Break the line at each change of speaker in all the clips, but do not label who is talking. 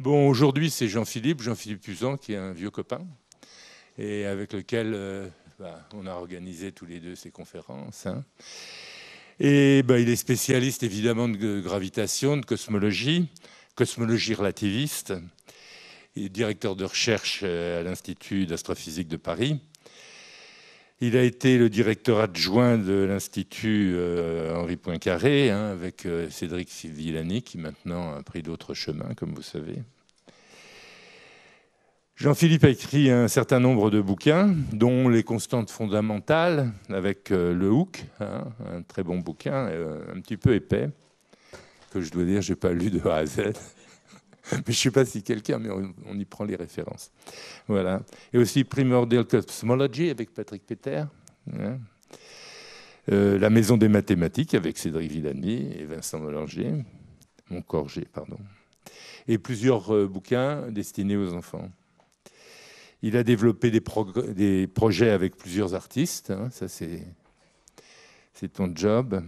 Bon, aujourd'hui, c'est Jean-Philippe, Jean-Philippe Puzan, qui est un vieux copain, et avec lequel euh, bah, on a organisé tous les deux ces conférences. Hein. Et bah, il est spécialiste évidemment de gravitation, de cosmologie, cosmologie relativiste, et directeur de recherche euh, à l'Institut d'astrophysique de Paris. Il a été le directeur adjoint de l'Institut euh, Henri Poincaré, hein, avec euh, Cédric Villani, qui maintenant a pris d'autres chemins, comme vous savez. Jean-Philippe a écrit un certain nombre de bouquins, dont Les Constantes fondamentales, avec euh, Le Hook, hein, un très bon bouquin, un petit peu épais, que je dois dire, je n'ai pas lu de A à Z. je ne sais pas si quelqu'un, mais on, y prend les références. Voilà. Et aussi Primordial Cosmology avec Patrick Peter. Hein. Euh, la Maison des mathématiques avec Cédric Villani et Vincent mon corgé pardon. Et plusieurs euh, bouquins destinés aux enfants. Il a développé des, projets avec plusieurs artistes. Hein. ça, c'est, c'est ton job.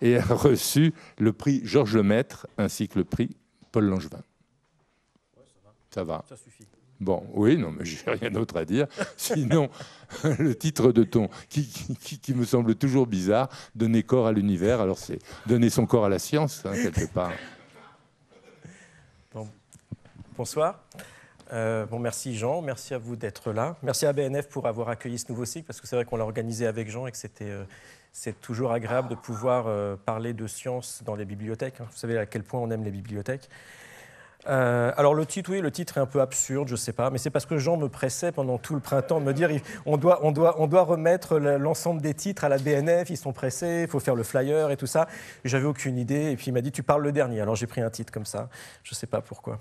Et a reçu le prix Georges Lemaître ainsi que le prix Paul Langevin. Ça va. Ça suffit. Bon, oui, non, mais j'ai rien d'autre à dire. Sinon, le titre de ton, qui, me semble toujours bizarre, donner corps à l'univers. Alors c'est donner son corps à la science, hein, quelque part.
Bonsoir. Euh, bon, merci Jean, merci à vous d'être là. Merci à BNF pour avoir accueilli ce nouveau cycle, parce que c'est vrai qu'on l'a organisé avec Jean et que c'était, euh, c'est toujours agréable de pouvoir euh, parler de science dans les bibliothèques. Hein. Vous savez à quel point on aime les bibliothèques. Euh, alors le titre, oui, le titre est un peu absurde, je ne sais pas, mais c'est parce que Jean me pressait pendant tout le printemps de me dire on doit, on doit, on doit remettre l'ensemble des titres à la BNF, ils sont pressés, il faut faire le flyer et tout ça. J'avais aucune idée, et puis il m'a dit tu parles le dernier. Alors j'ai pris un titre comme ça, je ne sais pas pourquoi.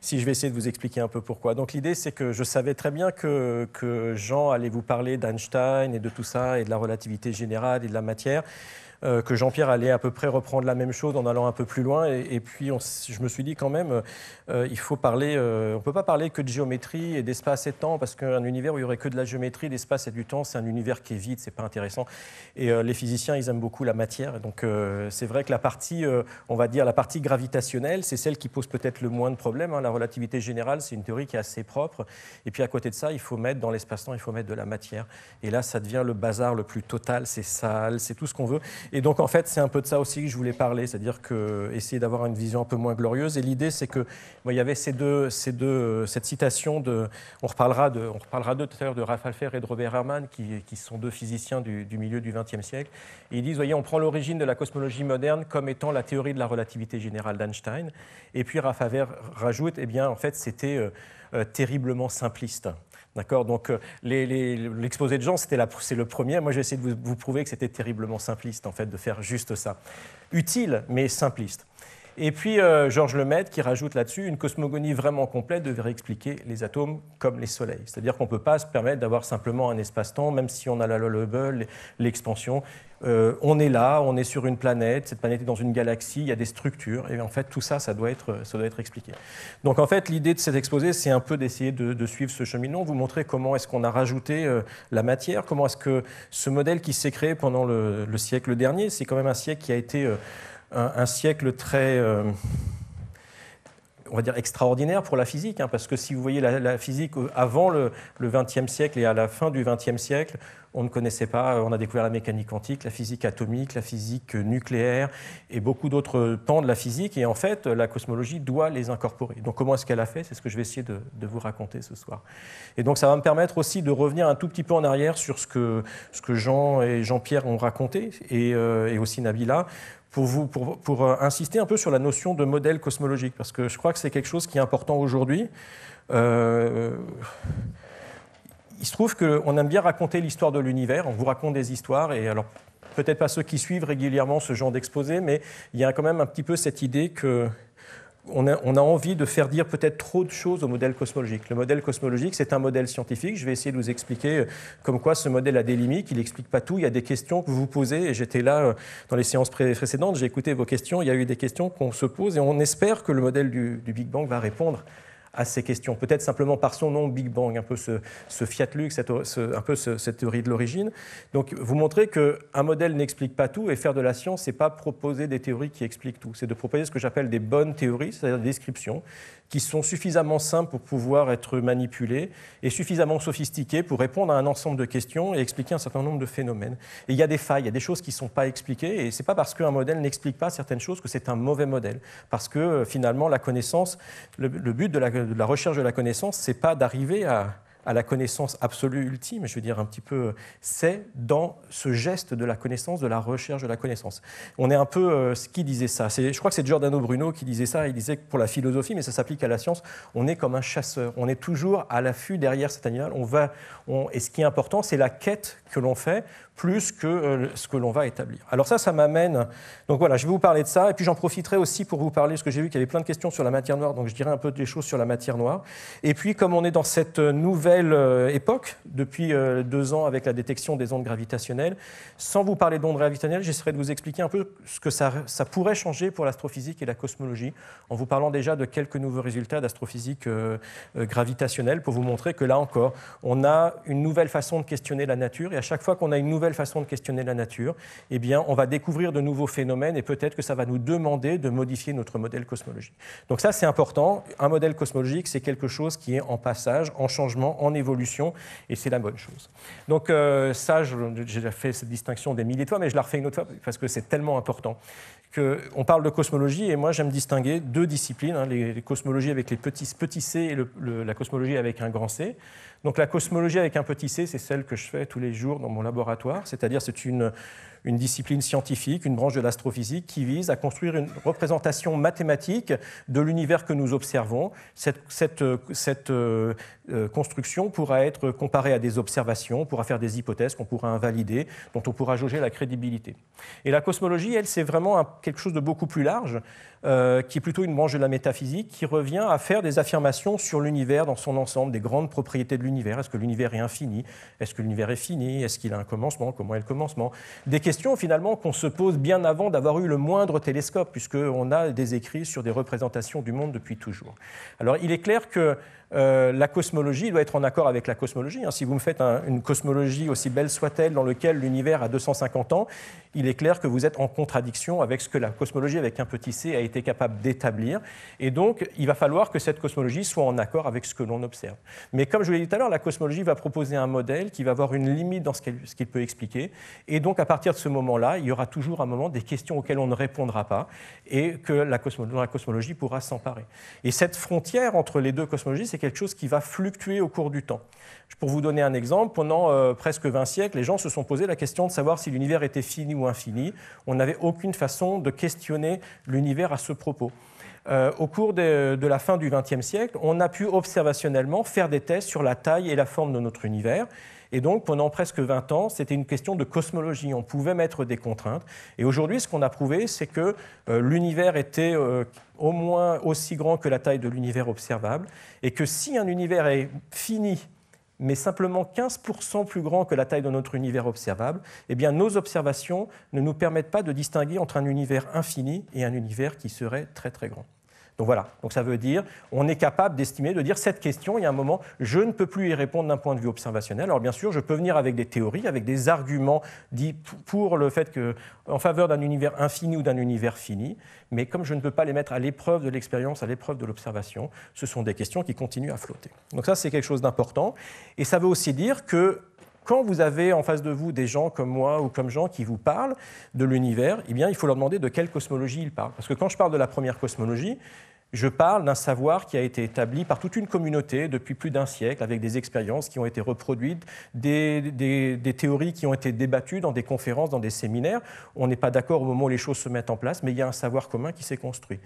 Si je vais essayer de vous expliquer un peu pourquoi. Donc l'idée, c'est que je savais très bien que Jean allait vous parler d'Einstein et de tout ça, et de la relativité générale et de la matière. Euh, que Jean-Pierre allait à peu près reprendre la même chose en allant un peu plus loin. Et, puis je me suis dit quand même, euh, euh, il faut parler, on ne peut pas parler que de géométrie et d'espace et de temps, parce qu'un univers où il n'y aurait que de la géométrie, d'espace et du temps, c'est un univers qui est vide, c'est pas intéressant. Et les physiciens, ils aiment beaucoup la matière. Donc c'est vrai que la partie, on va dire la partie gravitationnelle, c'est celle qui pose peut-être le moins de problèmes. Hein. La relativité générale, c'est une théorie qui est assez propre. Et puis à côté de ça, il faut mettre dans l'espace-temps, il faut mettre de la matière. Et là, ça devient le bazar le plus total, c'est sale, c'est tout ce qu'on veut. Et donc, en fait, c'est un peu de ça aussi que je voulais parler, c'est-à-dire que essayer d'avoir une vision un peu moins glorieuse. Et l'idée, c'est que il y avait ces deux, ces deux, cette citation de, on reparlera de, on reparlera de tout à l'heure de Raphaël Fer et de Robert Hermann qui, sont deux physiciens du, milieu du XXe siècle. ils disent, voyez, on prend l'origine de la cosmologie moderne comme étant la théorie de la relativité générale d'Einstein. Et puis Raphaël rajoute, eh bien, en fait, c'était euh, euh, terriblement simpliste. D'accord Donc, euh, l'exposé de Jean, c'est le premier. Moi, j'ai essayé de vous, vous prouver que c'était terriblement simpliste, en fait, de faire juste ça. Utile, mais simpliste. Et puis euh, Georges Lemaître qui rajoute là-dessus une cosmogonie vraiment complète devrait expliquer les atomes comme les soleils. C'est-à-dire qu'on ne peut pas se permettre d'avoir simplement un espace-temps, même si on a la Hubble, l'expansion. Euh, on est là, on est sur une planète, cette planète est dans une galaxie, il y a des structures, et en fait tout ça, ça doit être, ça doit être expliqué. Donc en fait l'idée de cet exposé, c'est un peu d'essayer de, suivre ce cheminement, vous montrer comment est-ce qu'on a rajouté euh, la matière, comment est-ce que ce modèle qui s'est créé pendant le, le siècle dernier, c'est quand même un siècle qui a été un, siècle très, euh, on va dire, extraordinaire pour la physique, hein, parce que si vous voyez la, physique avant le XXe siècle et à la fin du XXe siècle, on ne connaissait pas, on a découvert la mécanique quantique, la physique atomique, la physique nucléaire et beaucoup d'autres pans de la physique. Et en fait, la cosmologie doit les incorporer. Donc comment est-ce qu'elle a fait C'est ce que je vais essayer de, vous raconter ce soir. Et donc ça va me permettre aussi de revenir un tout petit peu en arrière sur ce que, ce que Jean et Jean-Pierre ont raconté et, euh, et aussi Nabila pour, vous, pour, pour euh, insister un peu sur la notion de modèle cosmologique, parce que je crois que c'est quelque chose qui est important aujourd'hui. Euh, il se trouve qu'on aime bien raconter l'histoire de l'univers, on vous raconte des histoires, et alors peut-être pas ceux qui suivent régulièrement ce genre d'exposé, mais il y a quand même un petit peu cette idée que on a, envie de faire dire peut-être trop de choses au modèle cosmologique. Le modèle cosmologique, c'est un modèle scientifique. Je vais essayer de vous expliquer euh, comme quoi ce modèle a des limites, il n'explique pas tout. Il y a des questions que vous vous posez, et j'étais là euh, dans les séances précédentes, j'ai écouté vos questions, il y a eu des questions qu'on se pose, et on espère que le modèle du Big Bang va répondre à ces questions. Peut-être simplement par son nom, Big Bang, un peu ce, Fiat Lux, un peu cette théorie de l'origine. Donc vous montrez qu'un modèle n'explique pas tout et faire de la science, c'est pas proposer des théories qui expliquent tout. C'est de proposer ce que j'appelle des bonnes théories, c'est-à-dire des descriptions qui sont suffisamment simples pour pouvoir être manipulés et suffisamment sophistiqués pour répondre à un ensemble de questions et expliquer un certain nombre de phénomènes. Et il y a des failles, il y a des choses qui ne sont pas expliquées et ce n'est pas parce qu'un modèle n'explique pas certaines choses que c'est un mauvais modèle. Parce que euh, finalement, la connaissance, le, but de la, de la recherche de la connaissance, c'est pas d'arriver à à la connaissance absolue ultime, je veux dire un petit peu, euh, c'est dans ce geste de la connaissance, de la recherche de la connaissance. On est un peu euh, ce qui disait ça. Je crois que c'est Giordano Bruno qui disait ça. Il disait que pour la philosophie, mais ça s'applique à la science, on est comme un chasseur. On est toujours à l'affût derrière cet animal. On va, on, et ce qui est important, c'est la quête que l'on fait plus que euh, ce que l'on va établir. Alors ça, ça m'amène. Donc voilà, je vais vous parler de ça, et puis j'en profiterai aussi pour vous parler, parce que j'ai vu qu'il y avait plein de questions sur la matière noire, donc je dirai un peu des choses sur la matière noire. Et puis comme on est dans cette nouvelle euh, époque depuis euh, deux ans avec la détection des ondes gravitationnelles. Sans vous parler d'ondes gravitationnelles, j'essaierai de vous expliquer un peu ce que ça, ça pourrait changer pour l'astrophysique et la cosmologie, en vous parlant déjà de quelques nouveaux résultats d'astrophysique euh, gravitationnelle pour vous montrer que là encore, on a une nouvelle façon de questionner la nature. Et à chaque fois qu'on a une nouvelle façon de questionner la nature, eh bien, on va découvrir de nouveaux phénomènes et peut-être que ça va nous demander de modifier notre modèle cosmologique. Donc ça, c'est important. Un modèle cosmologique, c'est quelque chose qui est en passage, en changement, en évolution, et c'est la bonne chose. Donc euh, ça, j'ai déjà fait cette distinction des milliers de fois, mais je la refais une autre fois parce que c'est tellement important. Que on parle de cosmologie, et moi j'aime distinguer deux disciplines, hein, les, cosmologies avec les petits, petits c et la cosmologie avec un grand c. Donc la cosmologie avec un petit c, c'est celle que je fais tous les jours dans mon laboratoire, c'est-à-dire c'est une une discipline scientifique, une branche de l'astrophysique qui vise à construire une représentation mathématique de l'univers que nous observons. Cette, euh, euh, euh, construction pourra être comparée à des observations, pourra faire des hypothèses qu'on pourra invalider, dont on pourra jauger la crédibilité. Et la cosmologie, elle, c'est vraiment quelque chose de beaucoup plus large. Euh, qui est plutôt une branche de la métaphysique, qui revient à faire des affirmations sur l'univers dans son ensemble, des grandes propriétés de l'univers. Est-ce que l'univers est infini Est-ce que l'univers est fini Est-ce qu'il a un commencement Comment est le commencement Des questions finalement qu'on se pose bien avant d'avoir eu le moindre télescope, puisqu'on a des écrits sur des représentations du monde depuis toujours. Alors il est clair que euh, la cosmologie doit être en accord avec la cosmologie. Hein. Si vous me faites une cosmologie aussi belle soit-elle, dans laquelle l'univers a 250 ans, il est clair que vous êtes en contradiction avec ce que la cosmologie avec un petit c a été capable d'établir. Et donc, il va falloir que cette cosmologie soit en accord avec ce que l'on observe. Mais comme je vous l'ai dit tout à l'heure, la cosmologie va proposer un modèle qui va avoir une limite dans ce qu'il peut expliquer. Et donc, à partir de ce moment-là, il y aura toujours un moment des questions auxquelles on ne répondra pas et que la, cosmologie, la cosmologie pourra s'emparer. Et cette frontière entre les deux cosmologies, c'est quelque chose qui va fluctuer au cours du temps. Pour vous donner un exemple, pendant euh, presque 20 siècles, les gens se sont posé la question de savoir si l'univers était fini ou infini. On n'avait aucune façon de questionner l'univers à ce propos. Euh, au cours de, de, la fin du XXe siècle, on a pu observationnellement faire des tests sur la taille et la forme de notre univers. Et donc, pendant presque 20 ans, c'était une question de cosmologie. On pouvait mettre des contraintes. Et aujourd'hui, ce qu'on a prouvé, c'est que euh, l'univers était euh, au moins aussi grand que la taille de l'univers observable. Et que si un univers est fini, mais simplement 15% plus grand que la taille de notre univers observable, eh bien, nos observations ne nous permettent pas de distinguer entre un univers infini et un univers qui serait très très grand. Donc voilà, donc ça veut dire, on est capable d'estimer, de dire cette question, il y a un moment, je ne peux plus y répondre d'un point de vue observationnel. Alors bien sûr, je peux venir avec des théories, avec des arguments dits pour le fait que, en faveur d'un univers infini ou d'un univers fini, mais comme je ne peux pas les mettre à l'épreuve de l'expérience, à l'épreuve de l'observation, ce sont des questions qui continuent à flotter. Donc ça, c'est quelque chose d'important. Et ça veut aussi dire que quand vous avez en face de vous des gens comme moi ou comme Jean qui vous parlent de l'univers, eh bien, il faut leur demander de quelle cosmologie ils parlent. Parce que quand je parle de la première cosmologie, je parle d'un savoir qui a été établi par toute une communauté depuis plus d'un siècle, avec des expériences qui ont été reproduites, des, théories qui ont été débattues dans des conférences, dans des séminaires. On n'est pas d'accord au moment où les choses se mettent en place, mais il y a un savoir commun qui s'est construit.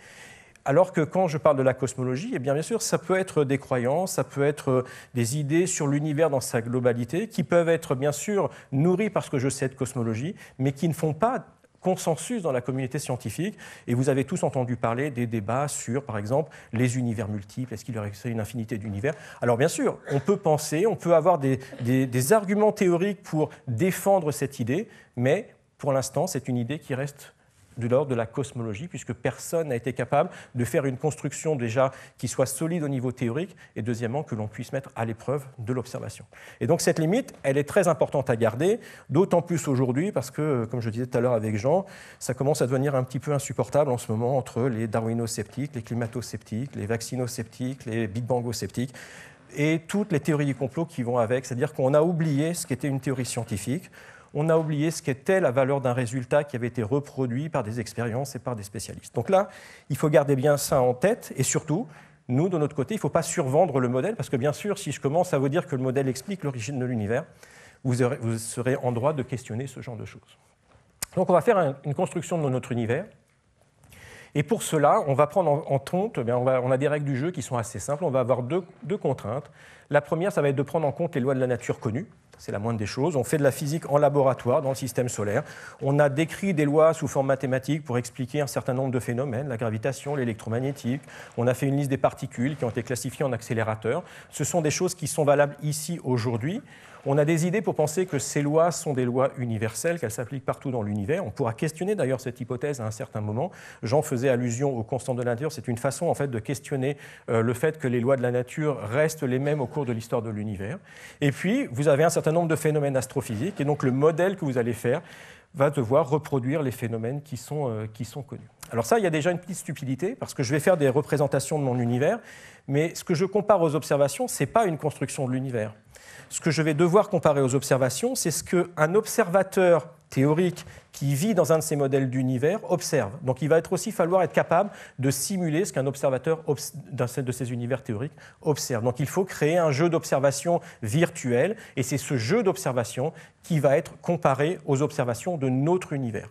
Alors que quand je parle de la cosmologie, eh bien, bien sûr, ça peut être des croyances, ça peut être euh, des idées sur l'univers dans sa globalité, qui peuvent être bien sûr nourries par ce que je sais de cosmologie, mais qui ne font pas consensus dans la communauté scientifique. Et vous avez tous entendu parler des débats sur, par exemple, les univers multiples. Est-ce qu'il y aurait une infinité d'univers Alors bien sûr, on peut penser, on peut avoir des arguments théoriques pour défendre cette idée, mais pour l'instant, c'est une idée qui reste de l'ordre de la cosmologie, puisque personne n'a été capable de faire une construction déjà qui soit solide au niveau théorique, et deuxièmement, que l'on puisse mettre à l'épreuve de l'observation. Et donc cette limite, elle est très importante à garder, d'autant plus aujourd'hui, parce que, comme je disais tout à l'heure avec Jean, ça commence à devenir un petit peu insupportable en ce moment entre les darwinosceptiques, les climato-sceptiques, les vaccino-sceptiques, les Big bangosceptiques et toutes les théories du complot qui vont avec, c'est-à-dire qu'on a oublié ce qu'était une théorie scientifique on a oublié ce qu'était la valeur d'un résultat qui avait été reproduit par des expériences et par des spécialistes. Donc là, il faut garder bien ça en tête et surtout, nous, de notre côté, il ne faut pas survendre le modèle parce que bien sûr, si je commence à vous dire que le modèle explique l'origine de l'univers, vous, serez en droit de questionner ce genre de choses. Donc on va faire une construction de notre univers. Et pour cela, on va prendre en, compte, eh on, a des règles du jeu qui sont assez simples, on va avoir deux, deux contraintes. La première, ça va être de prendre en compte les lois de la nature connues, c'est la moindre des choses. On fait de la physique en laboratoire dans le système solaire. On a décrit des lois sous forme mathématique pour expliquer un certain nombre de phénomènes, la gravitation, l'électromagnétique. On a fait une liste des particules qui ont été classifiées en accélérateurs. Ce sont des choses qui sont valables ici aujourd'hui. On a des idées pour penser que ces lois sont des lois universelles, qu'elles s'appliquent partout dans l'univers. On pourra questionner d'ailleurs cette hypothèse à un certain moment. Jean faisait allusion aux constantes de la nature. C'est une façon en fait de questionner euh, le fait que les lois de la nature restent les mêmes au cours de l'histoire de l'univers. Et puis, vous avez un certain nombre de phénomènes astrophysiques. Et donc le modèle que vous allez faire va devoir reproduire les phénomènes qui sont, euh, qui sont connus. Alors ça, il y a déjà une petite stupidité, parce que je vais faire des représentations de mon univers, mais ce que je compare aux observations, ce n'est pas une construction de l'univers. Ce que je vais devoir comparer aux observations, c'est ce qu'un observateur théorique qui vit dans un de ces modèles d'univers observe. Donc il va être aussi falloir être capable de simuler ce qu'un observateur d'un de ces univers théoriques observe. Donc il faut créer un jeu d'observation virtuel et c'est ce jeu d'observation qui va être comparé aux observations de notre univers.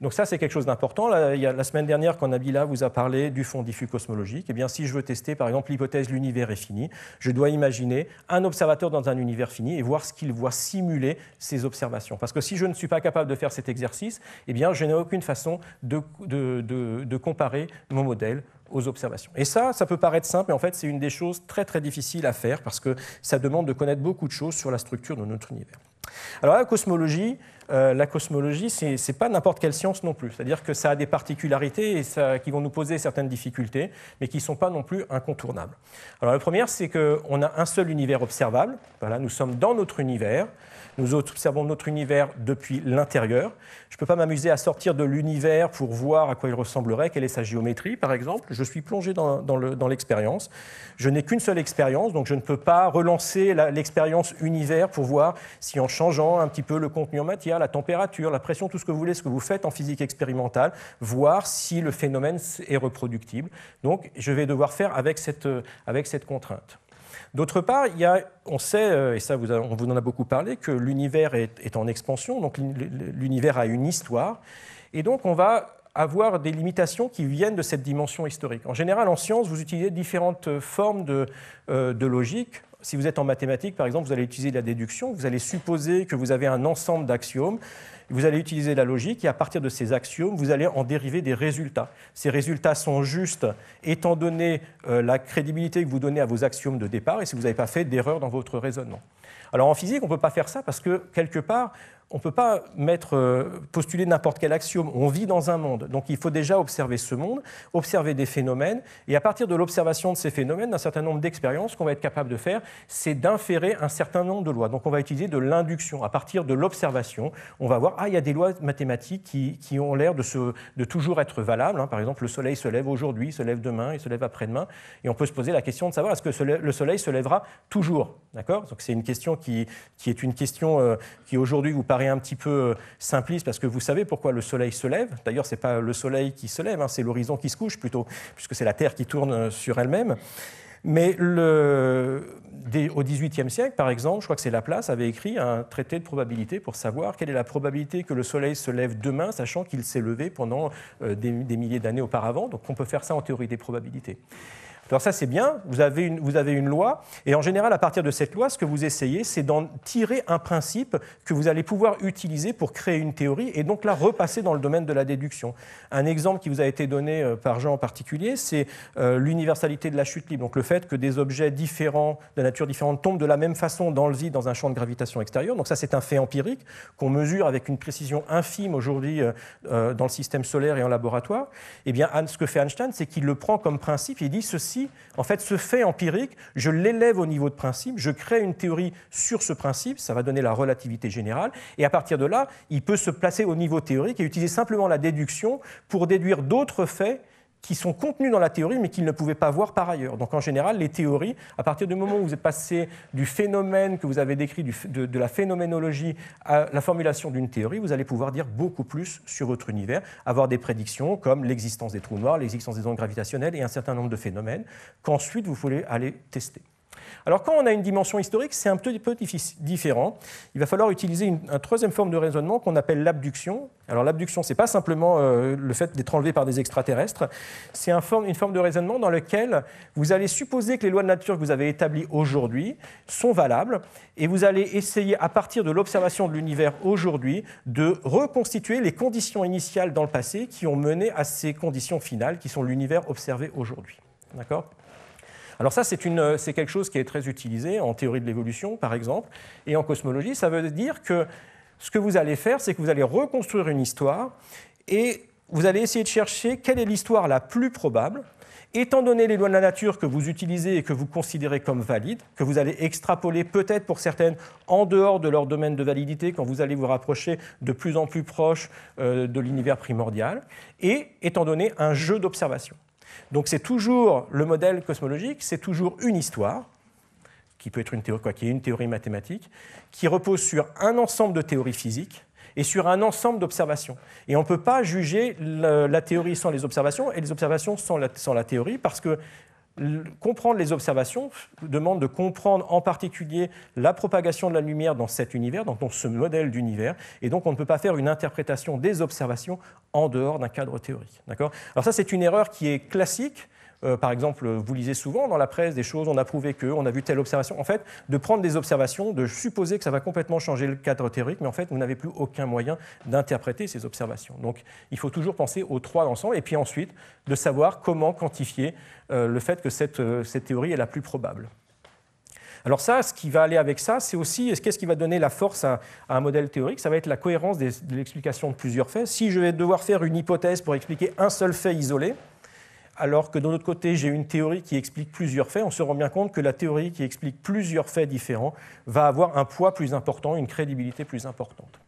Donc ça, c'est quelque chose d'important. La semaine dernière, quand Nabila vous a parlé du fond diffus cosmologique, eh bien, si je veux tester, par exemple, l'hypothèse l'univers est fini, je dois imaginer un observateur dans un univers fini et voir ce qu'il voit simuler ses observations. Parce que si je ne suis pas capable de faire cet exercice, eh bien, je n'ai aucune façon de comparer mon modèle observations. Et ça, ça peut paraître simple, mais en fait, c'est une des choses très très difficiles à faire parce que ça demande de connaître beaucoup de choses sur la structure de notre univers. Alors la cosmologie, euh, la cosmologie, c'est pas n'importe quelle science non plus. C'est-à-dire que ça a des particularités et qui vont nous poser certaines difficultés, mais qui ne sont pas non plus incontournables. Alors la première, c'est qu'on a un seul univers observable. Voilà, nous sommes dans notre univers. Nous observons notre univers depuis l'intérieur. Je ne peux pas m'amuser à sortir de l'univers pour voir à quoi il ressemblerait, quelle est sa géométrie, par exemple. Je suis plongé dans, dans l'expérience. je n'ai qu'une seule expérience, donc je ne peux pas relancer l'expérience univers pour voir si en changeant un petit peu le contenu en matière, la température, la pression, tout ce que vous voulez, ce que vous faites en physique expérimentale, voir si le phénomène est reproductible. Donc je vais devoir faire avec cette, euh, avec cette contrainte. D'autre part, on sait, euh, et ça on vous en a beaucoup parlé, que l'univers est, en expansion, donc l'univers a une histoire. Et donc on va avoir des limitations qui viennent de cette dimension historique. En général, en science, vous utilisez différentes euh, formes euh, de, logique. Si vous êtes en mathématiques, par exemple, vous allez utiliser la déduction, vous allez supposer que vous avez un ensemble d'axiomes. Vous allez utiliser la logique et à partir de ces axiomes, vous allez en dériver des résultats. Ces résultats sont justes étant donné euh, la crédibilité que vous donnez à vos axiomes de départ et si vous n'avez pas fait d'erreur dans votre raisonnement. Alors en physique, on ne peut pas faire ça parce que quelque part, on ne peut pas mettre, euh, postuler n'importe quel axiome. On vit dans un monde. Donc il faut déjà observer ce monde, observer des phénomènes. Et à partir de l'observation de ces phénomènes, d'un certain nombre d'expériences qu'on va être capable de faire, c'est d'inférer un certain nombre de lois. Donc on va utiliser de l'induction. À partir de l'observation, on va voir, ah, il y a des lois mathématiques qui, ont l'air de, toujours être valables. Hein. Par exemple, le soleil se lève aujourd'hui, se lève demain, il se lève après-demain. Et on peut se poser la question de savoir est-ce que le soleil se lèvera toujours D'accord Donc c'est une question qui, qui est une question euh, qui aujourd'hui vous paraît un petit peu euh, simpliste parce que vous savez pourquoi le soleil se lève. D'ailleurs, ce n'est pas le soleil qui se lève, hein, c'est l'horizon qui se couche plutôt, puisque c'est la Terre qui tourne euh, sur elle-même. Mais le, au XVIIIe siècle, par exemple, je crois que c'est Laplace avait écrit un traité de probabilité pour savoir quelle est la probabilité que le Soleil se lève demain, sachant qu'il s'est levé pendant euh, des milliers d'années auparavant. Donc on peut faire ça en théorie des probabilités. Alors ça, c'est bien, vous avez, une, vous avez une loi, et en général, à partir de cette loi, ce que vous essayez, c'est d'en tirer un principe que vous allez pouvoir utiliser pour créer une théorie, et donc la repasser dans le domaine de la déduction. Un exemple qui vous a été donné euh, par Jean en particulier, c'est euh, l'universalité de la chute libre, donc le fait que des objets différents, de nature différente, tombent de la même façon dans le vide, dans un champ de gravitation extérieur, Donc ça, c'est un fait empirique qu'on mesure avec une précision infime aujourd'hui euh, dans le système solaire et en laboratoire. Eh bien, ce que fait Einstein, c'est qu'il le prend comme principe, et il dit ceci en fait, ce fait empirique, je l'élève au niveau de principe, je crée une théorie sur ce principe, ça va donner la relativité générale, et à partir de là, il peut se placer au niveau théorique et utiliser simplement la déduction pour déduire d'autres faits qui sont contenus dans la théorie mais qu'ils ne pouvaient pas voir par ailleurs. Donc en général, les théories, à partir du moment où vous êtes passé du phénomène que vous avez décrit, de, de, la phénoménologie à la formulation d'une théorie, vous allez pouvoir dire beaucoup plus sur votre univers, avoir des prédictions comme l'existence des trous noirs, l'existence des ondes gravitationnelles et un certain nombre de phénomènes qu'ensuite vous voulez aller tester. Alors quand on a une dimension historique, c'est un petit peu différent. Il va falloir utiliser une, troisième forme de raisonnement qu'on appelle l'abduction. Alors l'abduction, ce n'est pas simplement euh, le fait d'être enlevé par des extraterrestres, c'est une forme de raisonnement dans lequel vous allez supposer que les lois de nature que vous avez établies aujourd'hui sont valables, et vous allez essayer, à partir de l'observation de l'univers aujourd'hui, de reconstituer les conditions initiales dans le passé qui ont mené à ces conditions finales qui sont l'univers observé aujourd'hui. D'accord alors ça, c'est quelque chose qui est très utilisé en théorie de l'évolution, par exemple, et en cosmologie. Ça veut dire que ce que vous allez faire, c'est que vous allez reconstruire une histoire et vous allez essayer de chercher quelle est l'histoire la plus probable. Étant donné les lois de la nature que vous utilisez et que vous considérez comme valides, que vous allez extrapoler peut-être pour certaines en dehors de leur domaine de validité quand vous allez vous rapprocher de plus en plus proche euh, de l'univers primordial, et étant donné un jeu d'observation. Donc c'est toujours le modèle cosmologique, c'est toujours une histoire, qui peut être une théorie, qui est une théorie mathématique, qui repose sur un ensemble de théories physiques et sur un ensemble d'observations. Et on ne peut pas juger la, théorie sans les observations et les observations sans la théorie parce que comprendre les observations demande de comprendre en particulier la propagation de la lumière dans cet univers, donc dans ce modèle d'univers, et donc on ne peut pas faire une interprétation des observations en dehors d'un cadre théorique. Alors ça, c'est une erreur qui est classique euh, par exemple, vous lisez souvent dans la presse des choses, on a prouvé que, on a vu telle observation. En fait, de prendre des observations, de supposer que ça va complètement changer le cadre théorique, mais en fait, vous n'avez plus aucun moyen d'interpréter ces observations. Donc, il faut toujours penser aux trois ensemble, et puis ensuite, de savoir comment quantifier euh, le fait que euh, cette, théorie est la plus probable. Alors ça, ce qui va aller avec ça, c'est aussi qu'est-ce qui va donner la force à, un modèle théorique Ça va être la cohérence de l'explication de plusieurs faits. Si je vais devoir faire une hypothèse pour expliquer un seul fait isolé, alors que de l'autre côté, j'ai une théorie qui explique plusieurs faits, on se rend bien compte que la théorie qui explique plusieurs faits différents va avoir un poids plus important, une crédibilité plus importante.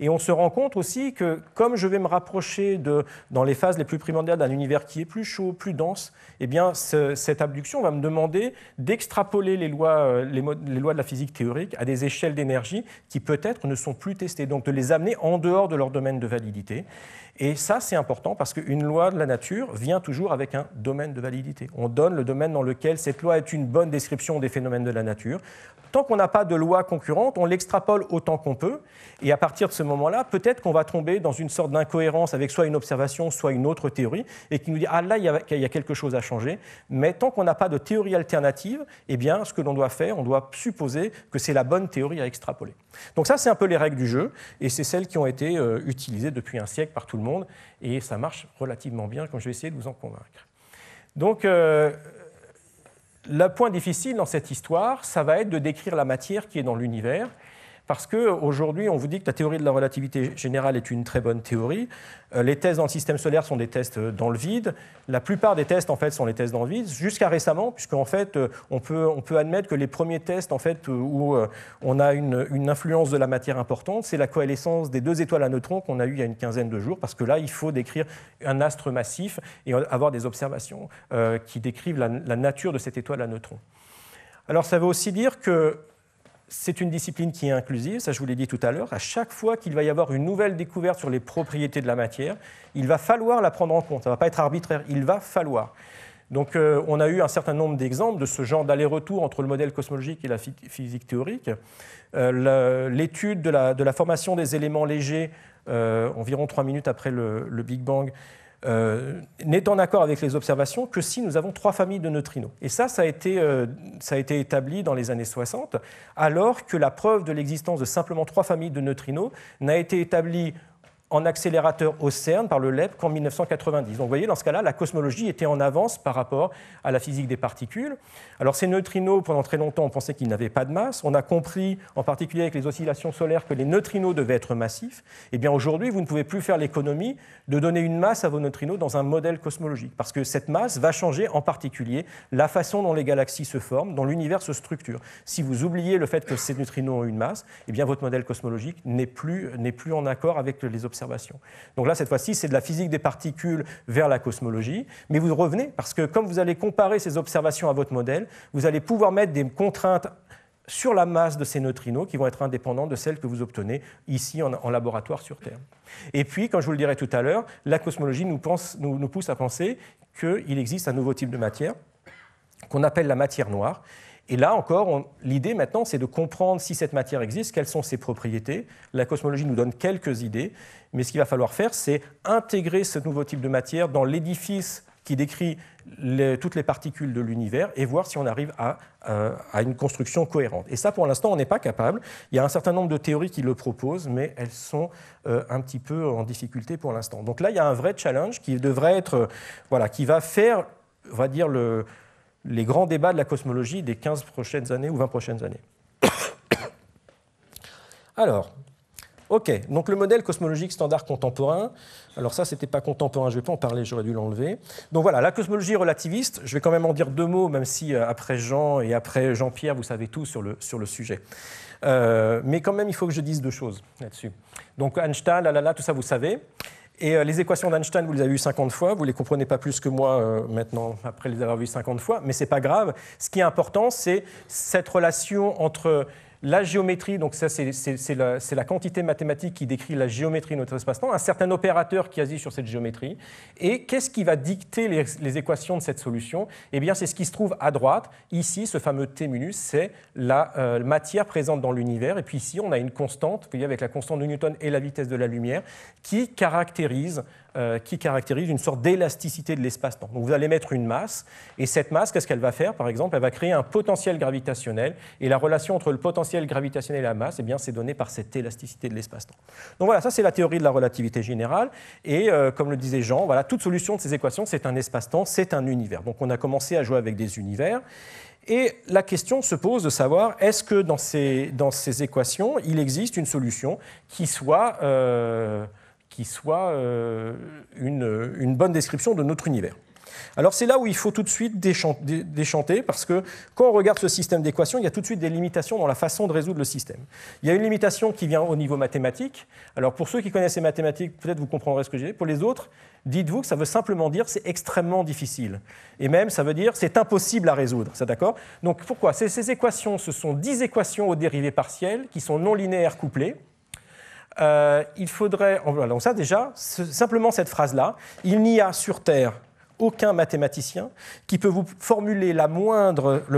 Et on se rend compte aussi que comme je vais me rapprocher de, dans les phases les plus primordiales d'un univers qui est plus chaud, plus dense, eh bien, cette abduction va me demander d'extrapoler les lois, euh, les, lois de la physique théorique à des échelles d'énergie qui peut-être ne sont plus testées, donc de les amener en dehors de leur domaine de validité. Et ça, c'est important parce qu'une loi de la nature vient toujours avec un domaine de validité. On donne le domaine dans lequel cette loi est une bonne description des phénomènes de la nature. Tant qu'on n'a pas de loi concurrente, on l'extrapole autant qu'on peut. Et à partir ce moment-là, peut-être qu'on va tomber dans une sorte d'incohérence avec soit une observation, soit une autre théorie, et qui nous dit, ah là, il y a, quelque chose à changer. Mais tant qu'on n'a pas de théorie alternative, eh bien, ce que l'on doit faire, on doit supposer que c'est la bonne théorie à extrapoler. Donc ça, c'est un peu les règles du jeu, et c'est celles qui ont été euh, utilisées depuis un siècle par tout le monde, et ça marche relativement bien, comme je vais essayer de vous en convaincre. Donc, euh, le point difficile dans cette histoire, ça va être de décrire la matière qui est dans l'univers, parce qu'aujourd'hui, on vous dit que la théorie de la relativité générale est une très bonne théorie. Euh, les tests dans le système solaire sont des tests euh, dans le vide. La plupart des tests, en fait, sont les tests dans le vide, jusqu'à récemment, puisqu'en fait, euh, on peut, on peut admettre que les premiers tests, en fait, où on a une, influence de la matière importante, c'est la coalescence des deux étoiles à neutrons qu'on a eues il y a une quinzaine de jours, parce que là, il faut décrire un astre massif et avoir des observations qui décrivent la, la nature de cette étoile à neutrons. Alors ça veut aussi dire que c'est une discipline qui est inclusive, ça je vous l'ai dit tout à l'heure. À chaque fois qu'il va y avoir une nouvelle découverte sur les propriétés de la matière, il va falloir la prendre en compte. Ça ne va pas être arbitraire, il va falloir. Donc euh, on a eu un certain nombre d'exemples de ce genre d'aller-retour entre le modèle cosmologique et la physique théorique. Euh, l'étude de la, formation des éléments légers, euh, environ trois minutes après le Big Bang, euh, n'est en accord avec les observations que si nous avons trois familles de neutrinos. Et ça, ça a été, euh, ça a été établi dans les années 60, alors que la preuve de l'existence de simplement trois familles de neutrinos n'a été établie en accélérateur au CERN par le LEP qu'en 1990. Donc vous voyez, dans ce cas-là, la cosmologie était en avance par rapport à la physique des particules. Alors ces neutrinos, pendant très longtemps, on pensait qu'ils n'avaient pas de masse. On a compris, en particulier avec les oscillations solaires, que les neutrinos devaient être massifs. Eh bien aujourd'hui, vous ne pouvez plus faire l'économie de donner une masse à vos neutrinos dans un modèle cosmologique, parce que cette masse va changer en particulier la façon dont les galaxies se forment, dont l'univers se structure. Si vous oubliez le fait que ces neutrinos ont une masse, eh bien votre modèle cosmologique n'est plus, plus en accord avec les observations donc là, cette fois-ci, c'est de la physique des particules vers la cosmologie, mais vous revenez, parce que comme vous allez comparer ces observations à votre modèle, vous allez pouvoir mettre des contraintes sur la masse de ces neutrinos qui vont être indépendantes de celles que vous obtenez ici en, laboratoire sur Terre. Et puis, comme je vous le dirai tout à l'heure, la cosmologie nous pousse à penser qu'il existe un nouveau type de matière qu'on appelle la matière noire et là encore, l'idée maintenant, c'est de comprendre si cette matière existe, quelles sont ses propriétés. La cosmologie nous donne quelques idées, mais ce qu'il va falloir faire, c'est intégrer ce nouveau type de matière dans l'édifice qui décrit toutes les particules de l'univers et voir si on arrive à, à, une construction cohérente. Et ça, pour l'instant, on n'est pas capable. Il y a un certain nombre de théories qui le proposent, mais elles sont euh, un petit peu en difficulté pour l'instant. Donc là, il y a un vrai challenge qui devrait être, euh, voilà, qui va faire, on va dire, le, les grands débats de la cosmologie des 15 prochaines années ou 20 prochaines années. Alors, ok, donc le modèle cosmologique standard contemporain, alors ça c'était pas contemporain, je vais pas en parler, j'aurais dû l'enlever. Donc voilà, la cosmologie relativiste, je vais quand même en dire deux mots, même si euh, après Jean et après Jean-Pierre, vous savez tout sur le, sur le sujet. Euh, mais quand même, il faut que je dise deux choses là-dessus. Donc Einstein, là, là, là, tout ça, vous savez. Et euh, les équations d'Einstein, vous les avez vues 50 fois, vous ne les comprenez pas plus que moi euh, maintenant, après les avoir vues 50 fois, mais ce n'est pas grave. Ce qui est important, c'est cette relation entre la géométrie, donc ça c'est la, quantité mathématique qui décrit la géométrie de notre espace-temps, un certain opérateur qui agit sur cette géométrie. Et qu'est-ce qui va dicter les, équations de cette solution Eh bien c'est ce qui se trouve à droite. Ici, ce fameux T minus, c'est la euh, matière présente dans l'univers. Et puis ici, on a une constante, vous voyez, avec la constante de Newton et la vitesse de la lumière, qui caractérise euh, qui caractérise une sorte d'élasticité de l'espace-temps. Donc vous allez mettre une masse, et cette masse, qu'est-ce qu'elle va faire Par exemple, elle va créer un potentiel gravitationnel, et la relation entre le potentiel gravitationnel et la masse, eh bien, c'est donné par cette élasticité de l'espace-temps. Donc voilà, ça c'est la théorie de la relativité générale, et euh, comme le disait Jean, voilà, toute solution de ces équations, c'est un espace-temps, c'est un univers. Donc on a commencé à jouer avec des univers. Et la question se pose de savoir est-ce que dans ces, dans ces équations, il existe une solution qui soit euh, qui soit euh, une, bonne description de notre univers. Alors c'est là où il faut tout de suite déchanter, parce que quand on regarde ce système d'équations, il y a tout de suite des limitations dans la façon de résoudre le système. Il y a une limitation qui vient au niveau mathématique. Alors pour ceux qui connaissent les mathématiques, peut-être vous comprendrez ce que j'ai dit. Pour les autres, dites-vous que ça veut simplement dire c'est extrêmement difficile. Et même ça veut dire c'est impossible à résoudre. C'est d'accord Donc pourquoi ces, ces équations, ce sont 10 équations aux dérivées partielles qui sont non linéaires couplées. Euh, il faudrait. Alors, ça, déjà, simplement cette phrase-là. Il n'y a sur Terre aucun mathématicien qui peut vous formuler le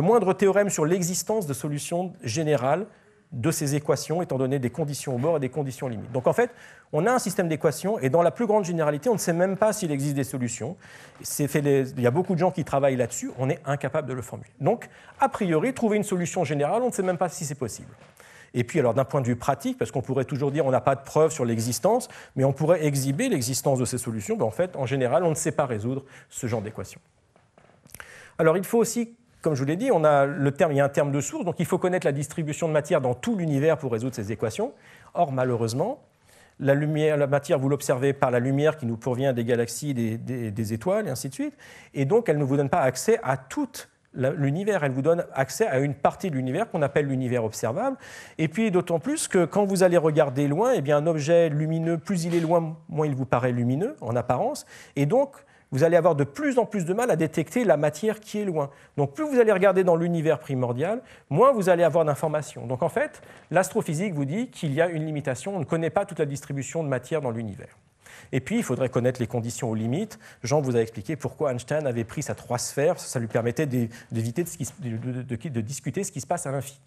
moindre théorème sur l'existence de solutions générales de ces équations, étant donné des conditions au bord et des conditions limites. Donc en fait, on a un système d'équations, et dans la plus grande généralité, on ne sait même pas s'il existe des solutions. Il y a beaucoup de gens qui travaillent là-dessus, on est incapable de le formuler. Donc, a priori, trouver une solution générale, on ne sait même pas si c'est possible. Et puis, alors d'un point de vue pratique, parce qu'on pourrait toujours dire on n'a pas de preuves sur l'existence, mais on pourrait exhiber l'existence de ces solutions, ben, en fait, en général, on ne sait pas résoudre ce genre d'équation. Alors il faut aussi comme je vous l'ai dit, on a le terme, il y a un terme de source, donc il faut connaître la distribution de matière dans tout l'univers pour résoudre ces équations. Or, malheureusement, la, matière, vous l'observez par la lumière qui nous provient des galaxies, des, des, étoiles, et ainsi de suite, et donc elle ne vous donne pas accès à toutes l'univers. Elle vous donne accès à une partie de l'univers qu'on appelle l'univers observable. Et puis d'autant plus que quand vous allez regarder loin, eh bien, un objet lumineux, plus il est loin, moins il vous paraît lumineux en apparence. Et donc, vous allez avoir de plus en plus de mal à détecter la matière qui est loin. Donc plus vous allez regarder dans l'univers primordial, moins vous allez avoir d'informations. Donc en fait, l'astrophysique vous dit qu'il y a une limitation, on ne connaît pas toute la distribution de matière dans l'univers. Et puis, il faudrait connaître les conditions aux limites. Jean vous a expliqué pourquoi Einstein avait pris sa trois sphères. Ça lui permettait d'éviter de, de, discuter ce qui se passe à l'infini.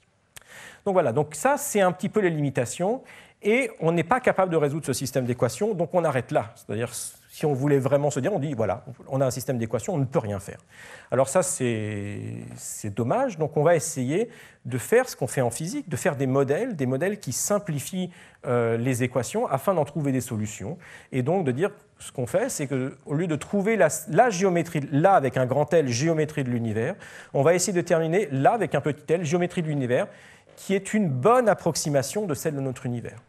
Donc voilà, donc ça, c'est un petit peu les limitations. Et on n'est pas capable de résoudre ce système d'équations, donc on arrête là. C'est-à-dire, si on voulait vraiment se dire, on dit, voilà, on a un système d'équations, on ne peut rien faire. Alors ça, c'est dommage. Donc on va essayer de faire ce qu'on fait en physique, de faire des modèles, des modèles qui simplifient euh, les équations afin d'en trouver des solutions. Et donc de dire, ce qu'on fait, c'est qu'au lieu de trouver la, géométrie, là avec un grand L, géométrie de l'univers, on va essayer de terminer là avec un petit L, géométrie de l'univers, qui est une bonne approximation de celle de notre univers.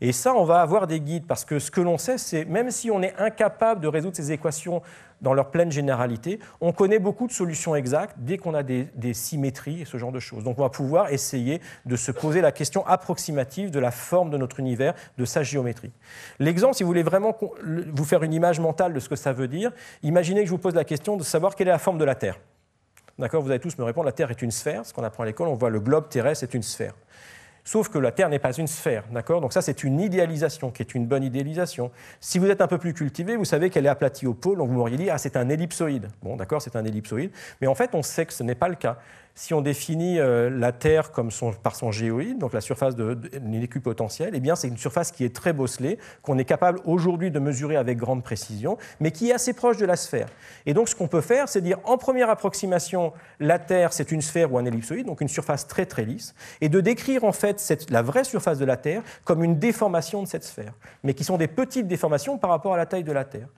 Et ça, on va avoir des guides, parce que ce que l'on sait, c'est même si on est incapable de résoudre ces équations dans leur pleine généralité, on connaît beaucoup de solutions exactes dès qu'on a des, symétries et ce genre de choses. Donc on va pouvoir essayer de se poser la question approximative de la forme de notre univers, de sa géométrie. L'exemple, si vous voulez vraiment vous faire une image mentale de ce que ça veut dire, imaginez que je vous pose la question de savoir quelle est la forme de la Terre. D'accord Vous allez tous me répondre, la Terre est une sphère, ce qu'on apprend à l'école, on voit le globe terrestre est une sphère. Sauf que la Terre n'est pas une sphère, d'accord Donc ça, c'est une idéalisation qui est une bonne idéalisation. Si vous êtes un peu plus cultivé, vous savez qu'elle est aplatie au pôle, donc vous m'auriez dit, ah, c'est un ellipsoïde. Bon, d'accord, c'est un ellipsoïde. Mais en fait, on sait que ce n'est pas le cas si on définit euh, la Terre par son géoïde, donc la surface de, de potentiel, eh c'est une surface qui est très bosselée, qu'on est capable aujourd'hui de mesurer avec grande précision, mais qui est assez proche de la sphère. Et donc ce qu'on peut faire, c'est dire en première approximation, la Terre c'est une sphère ou un ellipsoïde, donc une surface très très lisse, et de décrire en fait la vraie surface de la Terre comme une déformation de cette sphère, mais qui sont des petites déformations par rapport à la taille de la Terre.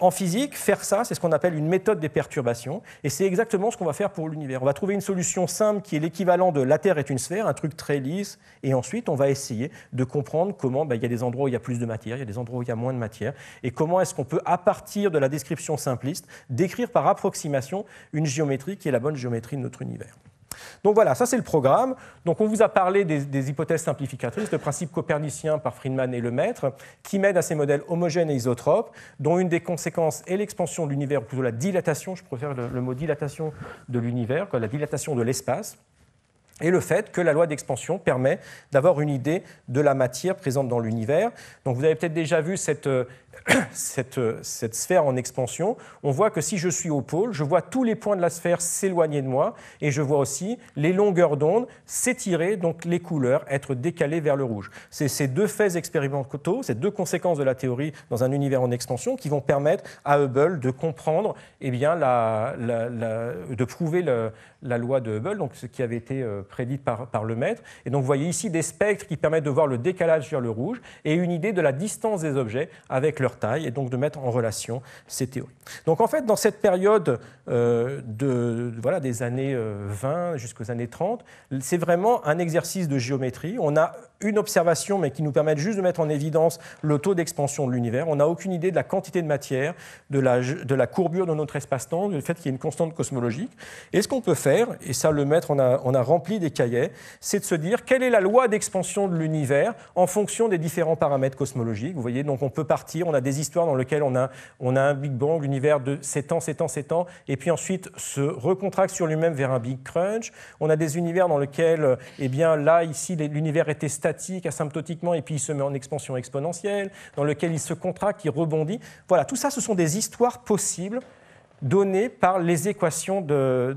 En physique, faire ça, c'est ce qu'on appelle une méthode des perturbations, et c'est exactement ce qu'on va faire pour l'univers. On va trouver une solution simple qui est l'équivalent de la Terre est une sphère, un truc très lisse, et ensuite on va essayer de comprendre comment ben, il y a des endroits où il y a plus de matière, il y a des endroits où il y a moins de matière, et comment est-ce qu'on peut, à partir de la description simpliste, décrire par approximation une géométrie qui est la bonne géométrie de notre univers. Donc voilà, ça c'est le programme. Donc on vous a parlé des, hypothèses simplificatrices, le principe copernicien par Friedman et Lemaître, qui mènent à ces modèles homogènes et isotropes, dont une des conséquences est l'expansion de l'univers, ou plutôt la dilatation, je préfère le, le mot dilatation de l'univers, la dilatation de l'espace et le fait que la loi d'expansion permet d'avoir une idée de la matière présente dans l'univers. Donc vous avez peut-être déjà vu cette euh, cette, cette, sphère en expansion, on voit que si je suis au pôle, je vois tous les points de la sphère s'éloigner de moi et je vois aussi les longueurs d'onde s'étirer, donc les couleurs être décalées vers le rouge. C'est ces deux faits expérimentaux, ces deux conséquences de la théorie dans un univers en expansion qui vont permettre à Hubble de comprendre, et eh bien, la, de prouver la loi de Hubble, donc ce qui avait été euh, prédit par, par le maître. Et donc vous voyez ici des spectres qui permettent de voir le décalage vers le rouge et une idée de la distance des objets avec le taille et donc de mettre en relation ces théories. Donc en fait, dans cette période euh, de, voilà, des années 20 euh, jusqu'aux années 30, c'est vraiment un exercice de géométrie. On a une observation, mais qui nous permettent juste de mettre en évidence le taux d'expansion de l'univers. On n'a aucune idée de la quantité de matière, de la, de la courbure de notre espace-temps, du fait qu'il y a une constante cosmologique. Et ce qu'on peut faire, et ça le maître, on a, on a rempli des cahiers, c'est de se dire quelle est la loi d'expansion de l'univers en fonction des différents paramètres cosmologiques. Vous voyez, donc on peut partir, on a des histoires dans lesquelles on a, on a un Big Bang, l'univers de 7 ans, 7 ans, 7 ans, et puis ensuite se recontracte sur lui-même vers un Big Crunch. On a des univers dans lesquels, euh, eh bien là, ici, l'univers est testé statique, asymptotiquement, et puis il se met en expansion exponentielle, dans lequel il se contracte, il rebondit. Voilà, tout ça, ce sont des histoires possibles donnée par les équations de,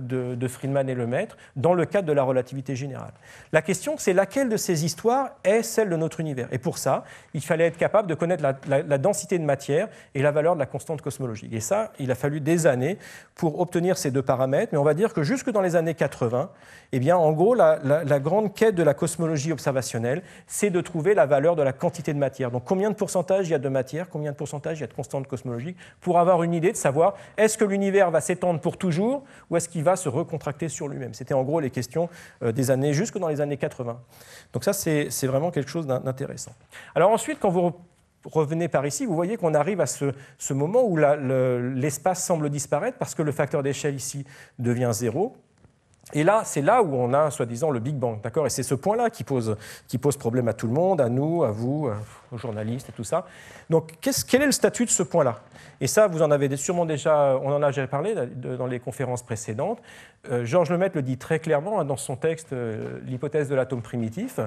Friedman et Lemaître dans le cadre de la relativité générale. La question, c'est laquelle de ces histoires est celle de notre univers Et pour ça, il fallait être capable de connaître la, densité de matière et la valeur de la constante cosmologique. Et ça, il a fallu des années pour obtenir ces deux paramètres, mais on va dire que jusque dans les années 80, eh bien, en gros, la, la grande quête de la cosmologie observationnelle, c'est de trouver la valeur de la quantité de matière. Donc combien de pourcentage il y a de matière, combien de pourcentage il y a de constante cosmologique, pour avoir une idée de savoir est-ce que l'univers va s'étendre pour toujours ou est-ce qu'il va se recontracter sur lui-même C'était en gros les questions euh, des années, jusque dans les années 80. Donc ça, c'est vraiment quelque chose d'intéressant. Alors ensuite, quand vous revenez par ici, vous voyez qu'on arrive à ce, moment où l'espace semble disparaître parce que le facteur d'échelle ici devient zéro. Et là, c'est là où on a, soi-disant, le Big Bang, d'accord Et c'est ce point-là qui pose, qui pose problème à tout le monde, à nous, à vous aux journalistes et tout ça. Donc, quel est le statut de ce point-là Et ça, vous en avez sûrement déjà, on en a déjà parlé dans les conférences précédentes. Euh, Georges Lemaitre le dit très clairement hein, dans son texte, euh, l'hypothèse de l'atome primitif,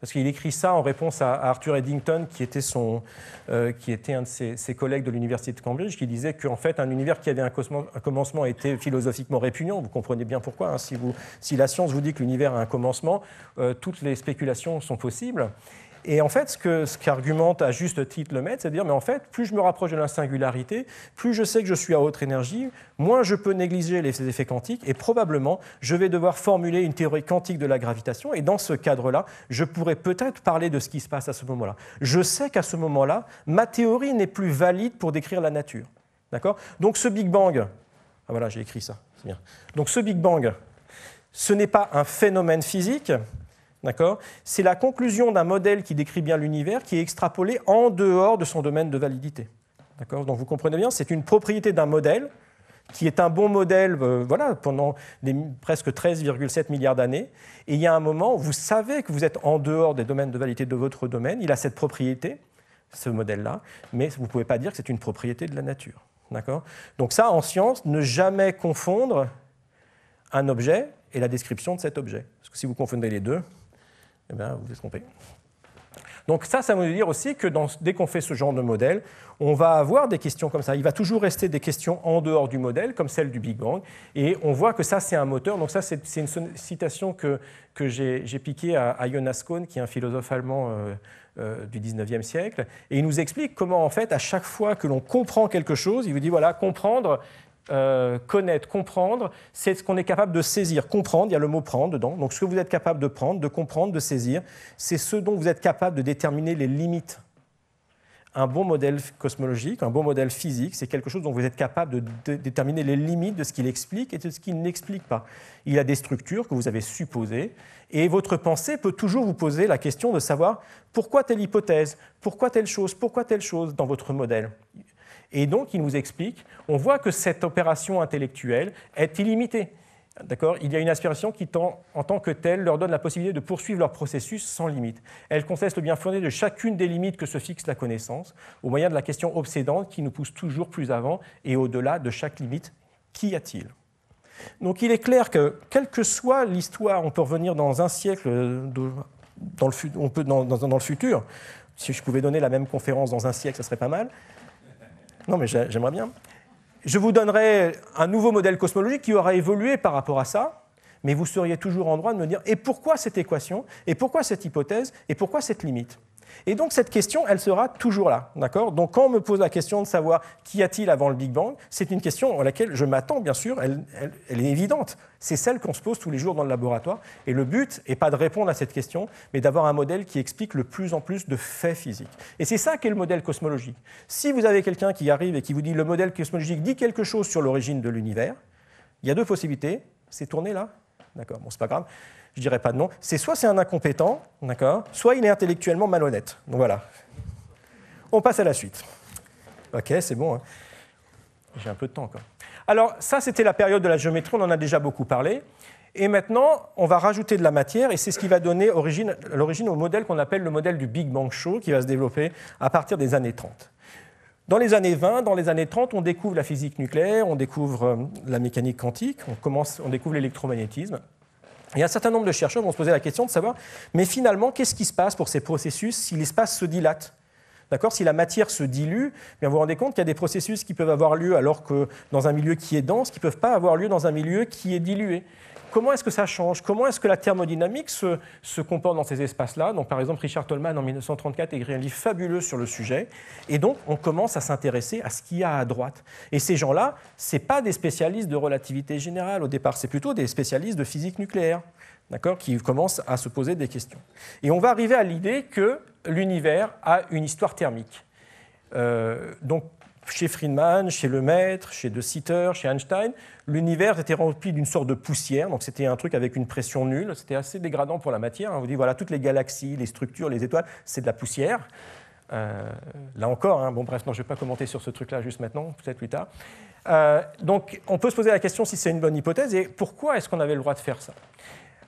parce qu'il écrit ça en réponse à, Arthur Eddington, qui était, son, euh, qui était un de ses, collègues de l'université de Cambridge, qui disait qu'en fait, un univers qui avait un, commencement était philosophiquement répugnant. Vous comprenez bien pourquoi. Hein, si, vous, si la science vous dit que l'univers a un commencement, toutes les spéculations sont possibles. Et en fait, ce qu'argumente à juste titre le maître, c'est de dire, mais en fait, plus je me rapproche de singularité, plus je sais que je suis à haute énergie, moins je peux négliger les effets quantiques, et probablement, je vais devoir formuler une théorie quantique de la gravitation, et dans ce cadre-là, je pourrais peut-être parler de ce qui se passe à ce moment-là. Je sais qu'à ce moment-là, ma théorie n'est plus valide pour décrire la nature. D'accord Donc ce Big Bang, ah voilà, j'ai écrit ça, c'est bien. Donc ce Big Bang, ce n'est pas un phénomène physique, c'est la conclusion d'un modèle qui décrit bien l'univers qui est extrapolé en dehors de son domaine de validité. D'accord Donc vous comprenez bien, c'est une propriété d'un modèle qui est un bon modèle euh, voilà, pendant presque 13,7 milliards d'années. Et il y a un moment, où vous savez que vous êtes en dehors des domaines de validité de votre domaine, il a cette propriété, ce modèle-là, mais vous ne pouvez pas dire que c'est une propriété de la nature. D'accord Donc ça, en science, ne jamais confondre un objet et la description de cet objet. Parce que si vous confondez les deux, eh bien, vous vous trompez. Donc ça, ça veut dire aussi que dans, dès qu'on fait ce genre de modèle, on va avoir des questions comme ça. Il va toujours rester des questions en dehors du modèle, comme celle du Big Bang. Et on voit que ça, c'est un moteur. Donc ça, c'est une citation que, que j'ai piquée à, à, Jonas Kohn, qui est un philosophe allemand euh, euh, du 19e siècle. Et il nous explique comment, en fait, à chaque fois que l'on comprend quelque chose, il vous dit, voilà, comprendre, euh, connaître, comprendre, c'est ce qu'on est capable de saisir. Comprendre, il y a le mot prendre dedans. Donc ce que vous êtes capable de prendre, de comprendre, de saisir, c'est ce dont vous êtes capable de déterminer les limites. Un bon modèle cosmologique, un bon modèle physique, c'est quelque chose dont vous êtes capable de déterminer les limites de ce qu'il explique et de ce qu'il n'explique pas. Il a des structures que vous avez supposées, et votre pensée peut toujours vous poser la question de savoir pourquoi telle hypothèse, pourquoi telle chose, pourquoi telle chose dans votre modèle. Et donc, il nous explique, on voit que cette opération intellectuelle est illimitée. D'accord Il y a une aspiration qui, en tant que telle, leur donne la possibilité de poursuivre leur processus sans limite. Elle conteste le bien fondé de chacune des limites que se fixe la connaissance, au moyen de la question obsédante qui nous pousse toujours plus avant et au-delà de chaque limite. Qu'y a-t-il Donc il est clair que, quelle que soit l'histoire, on peut revenir dans un siècle, dans, le, peut, dans, dans le futur, si je pouvais donner la même conférence dans un siècle, ça serait pas mal. Non, mais j'aimerais bien. Je vous donnerai un nouveau modèle cosmologique qui aura évolué par rapport à ça, mais vous seriez toujours en droit de me dire et pourquoi cette équation, et pourquoi cette hypothèse, et pourquoi cette limite et donc cette question, elle sera toujours là, d'accord Donc quand on me pose la question de savoir qu'y a-t-il avant le Big Bang, c'est une question à laquelle je m'attends, bien sûr, elle, elle est évidente. C'est celle qu'on se pose tous les jours dans le laboratoire. Et le but n'est pas de répondre à cette question, mais d'avoir un modèle qui explique le plus en plus de faits physiques. Et c'est ça qu'est le modèle cosmologique. Si vous avez quelqu'un qui arrive et qui vous dit le modèle cosmologique dit quelque chose sur l'origine de l'univers, il y a deux possibilités. C'est tourné là D'accord, bon, c'est pas grave je dirais pas de nom, c'est soit c'est un incompétent, d'accord, soit il est intellectuellement malhonnête. Donc voilà. On passe à la suite. Ok, c'est bon. Hein. J'ai un peu de temps encore. Alors ça, c'était la période de la géométrie, on en a déjà beaucoup parlé. Et maintenant, on va rajouter de la matière, et c'est ce qui va donner l'origine au modèle qu'on appelle le modèle du Big Bang Show, qui va se développer à partir des années 30. Dans les années 20, dans les années 30, on découvre la physique nucléaire, on découvre euh, la mécanique quantique, on, commence, on découvre l'électromagnétisme. Et un certain nombre de chercheurs vont se poser la question de savoir, mais finalement, qu'est-ce qui se passe pour ces processus si l'espace se dilate D'accord Si la matière se dilue, eh bien vous vous rendez compte qu'il y a des processus qui peuvent avoir lieu alors que dans un milieu qui est dense, qui ne peuvent pas avoir lieu dans un milieu qui est dilué comment est-ce que ça change Comment est-ce que la thermodynamique se, comporte dans ces espaces-là Donc, par exemple, Richard Tolman, en 1934, écrit un livre fabuleux sur le sujet. Et donc, on commence à s'intéresser à ce qu'il y a à droite. Et ces gens-là, ce pas des spécialistes de relativité générale au départ, c'est plutôt des spécialistes de physique nucléaire, d'accord Qui commencent à se poser des questions. Et on va arriver à l'idée que l'univers a une histoire thermique. Euh, donc, chez Friedman, chez Lemaître, chez De Sitter, chez Einstein, l'univers était rempli d'une sorte de poussière, donc c'était un truc avec une pression nulle, c'était assez dégradant pour la matière. Hein. On vous dit, voilà, toutes les galaxies, les structures, les étoiles, c'est de la poussière. Euh, là encore, hein. bon bref, non, je ne vais pas commenter sur ce truc-là juste maintenant, peut-être plus tard. Euh, donc on peut se poser la question si c'est une bonne hypothèse et pourquoi est-ce qu'on avait le droit de faire ça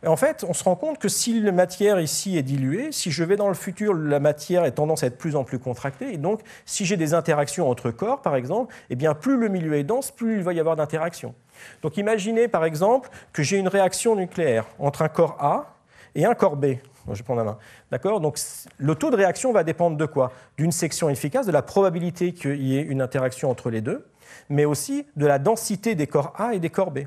en fait, on se rend compte que si la matière ici est diluée, si je vais dans le futur, la matière est tendance à être plus en plus contractée. Et donc, si j'ai des interactions entre corps, par exemple, eh bien, plus le milieu est dense, plus il va y avoir d'interactions. Donc, imaginez, par exemple, que j'ai une réaction nucléaire entre un corps A et un corps B. je prends la main. D'accord Donc, le taux de réaction va dépendre de quoi D'une section efficace, de la probabilité qu'il y ait une interaction entre les deux, mais aussi de la densité des corps A et des corps B.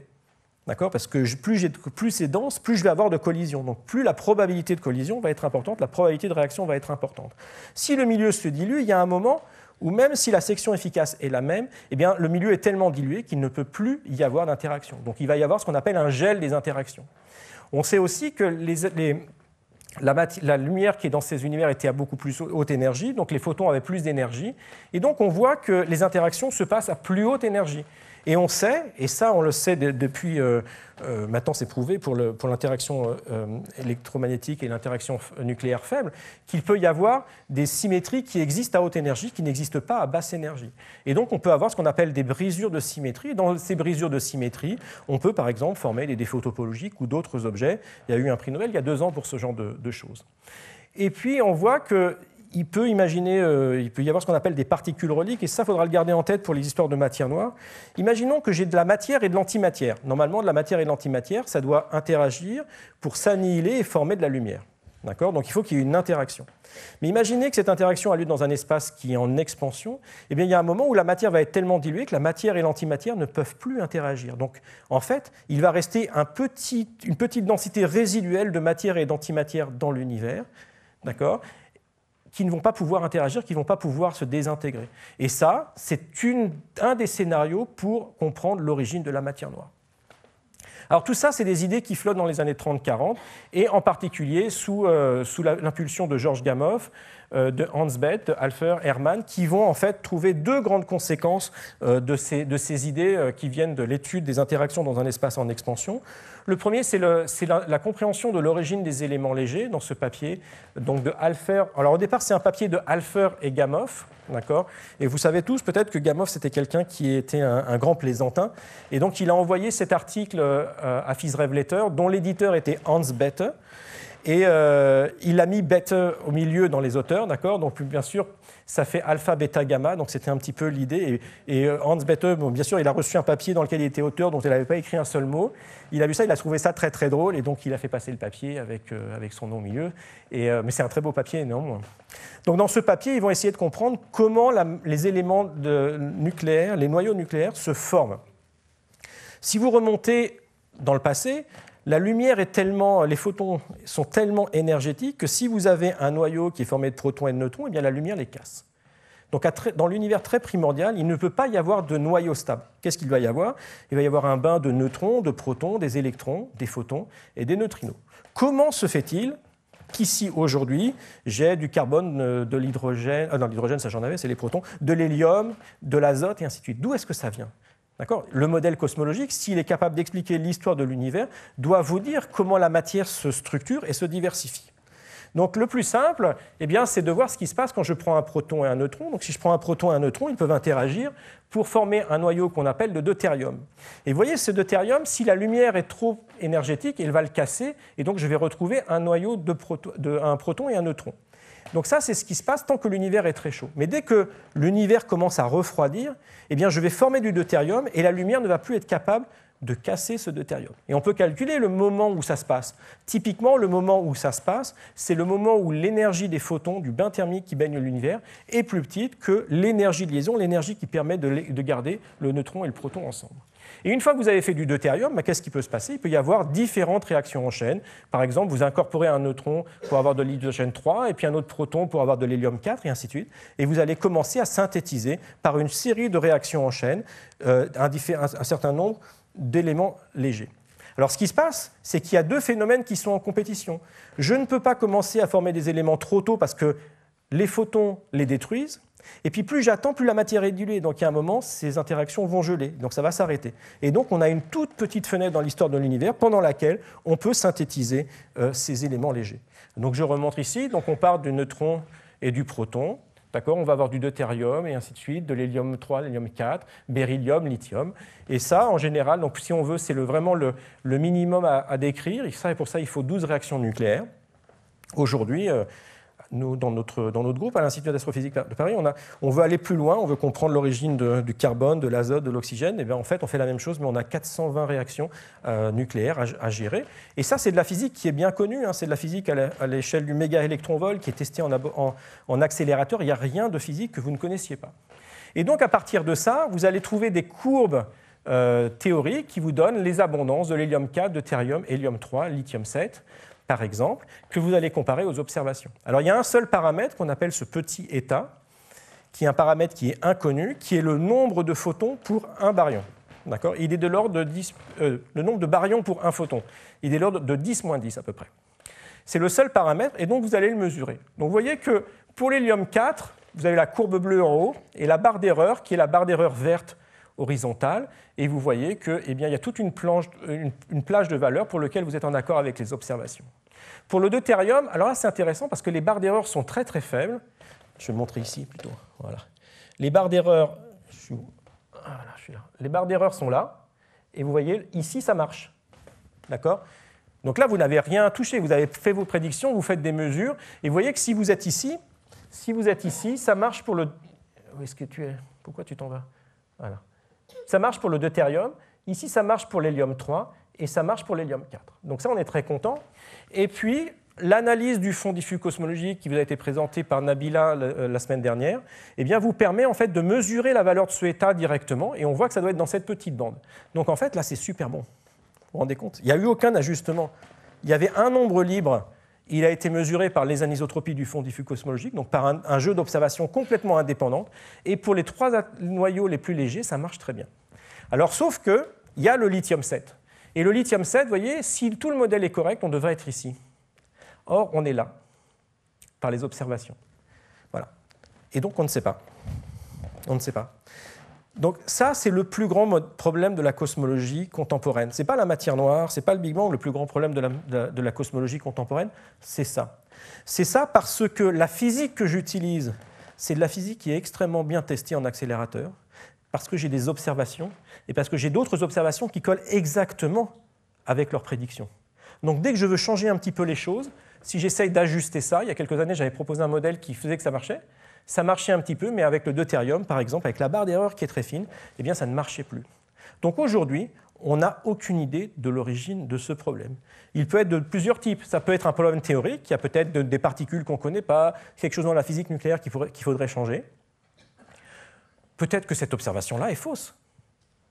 D'accord Parce que plus, plus c'est dense, plus je vais avoir de collisions. Donc plus la probabilité de collision va être importante, la probabilité de réaction va être importante. Si le milieu se dilue, il y a un moment où même si la section efficace est la même, eh bien, le milieu est tellement dilué qu'il ne peut plus y avoir d'interaction. Donc il va y avoir ce qu'on appelle un gel des interactions. On sait aussi que la, lumière qui est dans ces univers était à beaucoup plus haute énergie, donc les photons avaient plus d'énergie. Et donc on voit que les interactions se passent à plus haute énergie. Et on sait, et ça on le sait depuis, euh, euh, maintenant c'est prouvé pour l'interaction euh, électromagnétique et l'interaction nucléaire faible, qu'il peut y avoir des symétries qui existent à haute énergie, qui n'existent pas à basse énergie. Et donc on peut avoir ce qu'on appelle des brisures de symétrie. Dans ces brisures de symétrie, on peut par exemple former des défauts topologiques ou d'autres objets. Il y a eu un prix Nobel il y a deux ans pour ce genre de choses. Et puis on voit que il peut imaginer, euh, il peut y avoir ce qu'on appelle des particules reliques, et ça, faudra le garder en tête pour les histoires de matière noire. Imaginons que j'ai de la matière et de l'antimatière. Normalement, de la matière et de l'antimatière, ça doit interagir pour s'annihiler et former de la lumière. D'accord Donc il faut qu'il y ait une interaction. Mais imaginez que cette interaction a lieu dans un espace qui est en expansion. Eh bien, il y a un moment où la matière va être tellement diluée que la matière et l'antimatière ne peuvent plus interagir. Donc, en fait, il va rester une petite densité résiduelle de matière et d'antimatière dans l'univers. D'accord qui ne vont pas pouvoir interagir, qui ne vont pas pouvoir se désintégrer. Et ça, c'est un des scénarios pour comprendre l'origine de la matière noire. Alors tout ça, c'est des idées qui flottent dans les années 30-40, et en particulier sous, euh, sous l'impulsion de Georges Gamow, euh, de Bethe, de Alfer, Hermann, qui vont en fait trouver deux grandes conséquences euh, de ces, idées euh, qui viennent de l'étude des interactions dans un espace en expansion. Le premier, c'est la, compréhension de l'origine des éléments légers dans ce papier, donc de Alfer. Alors au départ, c'est un papier de Alfer et Gamow, d'accord Et vous savez tous peut-être que Gamow, c'était quelqu'un qui était un, grand plaisantin, et donc il a envoyé cet article à Fisrev Letter, dont l'éditeur était Hans Bethe, et euh, il a mis Bethe au milieu dans les auteurs, d'accord Donc, bien sûr, ça fait alpha, beta, gamma. Donc, c'était un petit peu l'idée. Et, euh, Hans Bethe, bon, bien sûr, il a reçu un papier dans lequel il était auteur, dont il n'avait pas écrit un seul mot. Il a vu ça, il a trouvé ça très, très drôle. Et donc, il a fait passer le papier avec, euh, avec son nom au milieu. Et, mais c'est un très beau papier, néanmoins. Donc, dans ce papier, ils vont essayer de comprendre comment les éléments de, nucléaires, les noyaux nucléaires, se forment. Si vous remontez dans le passé, la lumière est tellement, les photons sont tellement énergétiques que si vous avez un noyau qui est formé de protons et de neutrons, eh bien la lumière les casse. Donc dans l'univers très primordial, il ne peut pas y avoir de noyau stable. Qu'est-ce qu'il va y avoir Il va y avoir un bain de neutrons, de protons, des électrons, des photons et des neutrinos. Comment se fait-il qu'ici aujourd'hui, j'ai du carbone, euh, de l'hydrogène, ah non l'hydrogène ça j'en avais, c'est les protons, de l'hélium, de l'azote et ainsi de suite D'où est-ce que ça vient le modèle cosmologique, s'il est capable d'expliquer l'histoire de l'univers, doit vous dire comment la matière se structure et se diversifie. Donc le plus simple, eh c'est de voir ce qui se passe quand je prends un proton et un neutron. Donc si je prends un proton et un neutron, ils peuvent interagir pour former un noyau qu'on appelle le deutérium. Et vous voyez, ce deutérium, si la lumière est trop énergétique, il va le casser, et donc je vais retrouver un noyau de un proton et un neutron. Donc ça, c'est ce qui se passe tant que l'univers est très chaud. Mais dès que l'univers commence à refroidir, eh bien, je vais former du deutérium et la lumière ne va plus être capable de casser ce deutérium. Et on peut calculer le moment où ça se passe. Typiquement, le moment où ça se passe, c'est le moment où l'énergie des photons du bain thermique qui baigne l'univers est plus petite que l'énergie de liaison, l'énergie qui permet de garder le neutron et le proton ensemble. Et une fois que vous avez fait du deutérium, bah, qu'est-ce qui peut se passer Il peut y avoir différentes réactions en chaîne. Par exemple, vous incorporez un neutron pour avoir de l'hydrogène 3, et puis un autre proton pour avoir de l'hélium 4, et ainsi de suite. Et vous allez commencer à synthétiser par une série de réactions en chaîne euh, un certain nombre d'éléments légers. Alors ce qui se passe, c'est qu'il y a deux phénomènes qui sont en compétition. Je ne peux pas commencer à former des éléments trop tôt parce que les photons les détruisent. Et puis plus j'attends, plus la matière est diluée. Donc il y a un moment, ces interactions vont geler. Donc ça va s'arrêter. Et donc on a une toute petite fenêtre dans l'histoire de l'univers pendant laquelle on peut synthétiser euh, ces éléments légers. Donc je remonte ici. Donc on part du neutron et du proton. D'accord On va avoir du deutérium et ainsi de suite, de l'hélium 3, l'hélium 4, beryllium, lithium. Et ça, en général, donc si on veut, c'est vraiment le, minimum à, décrire. Et, ça, pour ça, il faut 12 réactions nucléaires. Aujourd'hui, euh, dans, notre, groupe, à l'Institut d'astrophysique de Paris, on, veut aller plus loin, on veut comprendre l'origine du carbone, de l'azote, de l'oxygène. Et eh en fait, on fait la même chose, mais on a 420 réactions euh, nucléaires à, gérer. Et ça, c'est de la physique qui est bien connue. Hein. c'est de la physique à l'échelle du méga électronvol, qui est testée en, accélérateur. Il n'y a rien de physique que vous ne connaissiez pas. Et donc, à partir de ça, vous allez trouver des courbes euh, théoriques qui vous donnent les abondances de l'hélium 4, de thérium, hélium 3, lithium 7 par exemple, que vous allez comparer aux observations. Alors il y a un seul paramètre qu'on appelle ce petit état, qui est un paramètre qui est inconnu, qui est le nombre de photons pour un baryon. D'accord Il est de l'ordre de 10, euh, le nombre de baryons pour un photon. Il est de l'ordre de 10 10 à peu près. C'est le seul paramètre, et donc vous allez le mesurer. Donc vous voyez que pour l'hélium 4, vous avez la courbe bleue en haut et la barre d'erreur, qui est la barre d'erreur verte horizontale. Et vous voyez qu'il eh il y a toute une, planche, une, plage de valeurs pour laquelle vous êtes en accord avec les observations. Pour le deutérium, alors là c'est intéressant parce que les barres d'erreur sont très très faibles. Je vais montrer ici plutôt. Voilà. Les barres d'erreur, ah, Les barres d'erreur sont là. Et vous voyez, ici ça marche. D'accord donc là, vous n'avez rien touché, vous avez fait vos prédictions, vous faites des mesures, et vous voyez que si vous êtes ici, si vous êtes ici, ça marche pour le... Où est-ce que tu es Pourquoi tu t'en vas Voilà. Ça marche pour le deutérium, ici ça marche pour l'hélium 3 et ça marche pour l'hélium 4. Donc ça, on est très content. Et puis, l'analyse du fond diffus cosmologique qui vous a été présentée par Nabila euh, la semaine dernière, eh bien, vous permet en fait de mesurer la valeur de ce état directement, et on voit que ça doit être dans cette petite bande. Donc en fait, là, c'est super bon. Vous vous rendez compte Il n'y a eu aucun ajustement. Il y avait un nombre libre il a été mesuré par les anisotropies du fond diffus cosmologique, donc par un, jeu d'observation complètement indépendant. Et pour les trois noyaux les plus légers, ça marche très bien. Alors, sauf qu'il y a le lithium 7. Et le lithium 7, vous voyez, si tout le modèle est correct, on devrait être ici. Or, on est là, par les observations. Voilà. Et donc, on ne sait pas. On ne sait pas. Donc ça, c'est le plus grand problème de la cosmologie contemporaine. Ce n'est pas la matière noire, ce n'est pas le Big Bang, le plus grand problème de la, la cosmologie contemporaine, c'est ça. C'est ça parce que la physique que j'utilise, c'est de la physique qui est extrêmement bien testée en accélérateur, parce que j'ai des observations, et parce que j'ai d'autres observations qui collent exactement avec leurs prédictions. Donc dès que je veux changer un petit peu les choses, si j'essaye d'ajuster ça, il y a quelques années j'avais proposé un modèle qui faisait que ça marchait, ça marchait un petit peu, mais avec le deutérium, par exemple, avec la barre d'erreur qui est très fine, eh bien, ça ne marchait plus. Donc aujourd'hui, on n'a aucune idée de l'origine de ce problème. Il peut être de plusieurs types. Ça peut être un problème théorique, il y a peut-être des particules qu'on ne connaît pas, quelque chose dans la physique nucléaire qu'il faudrait, changer. Peut-être que cette observation-là est fausse.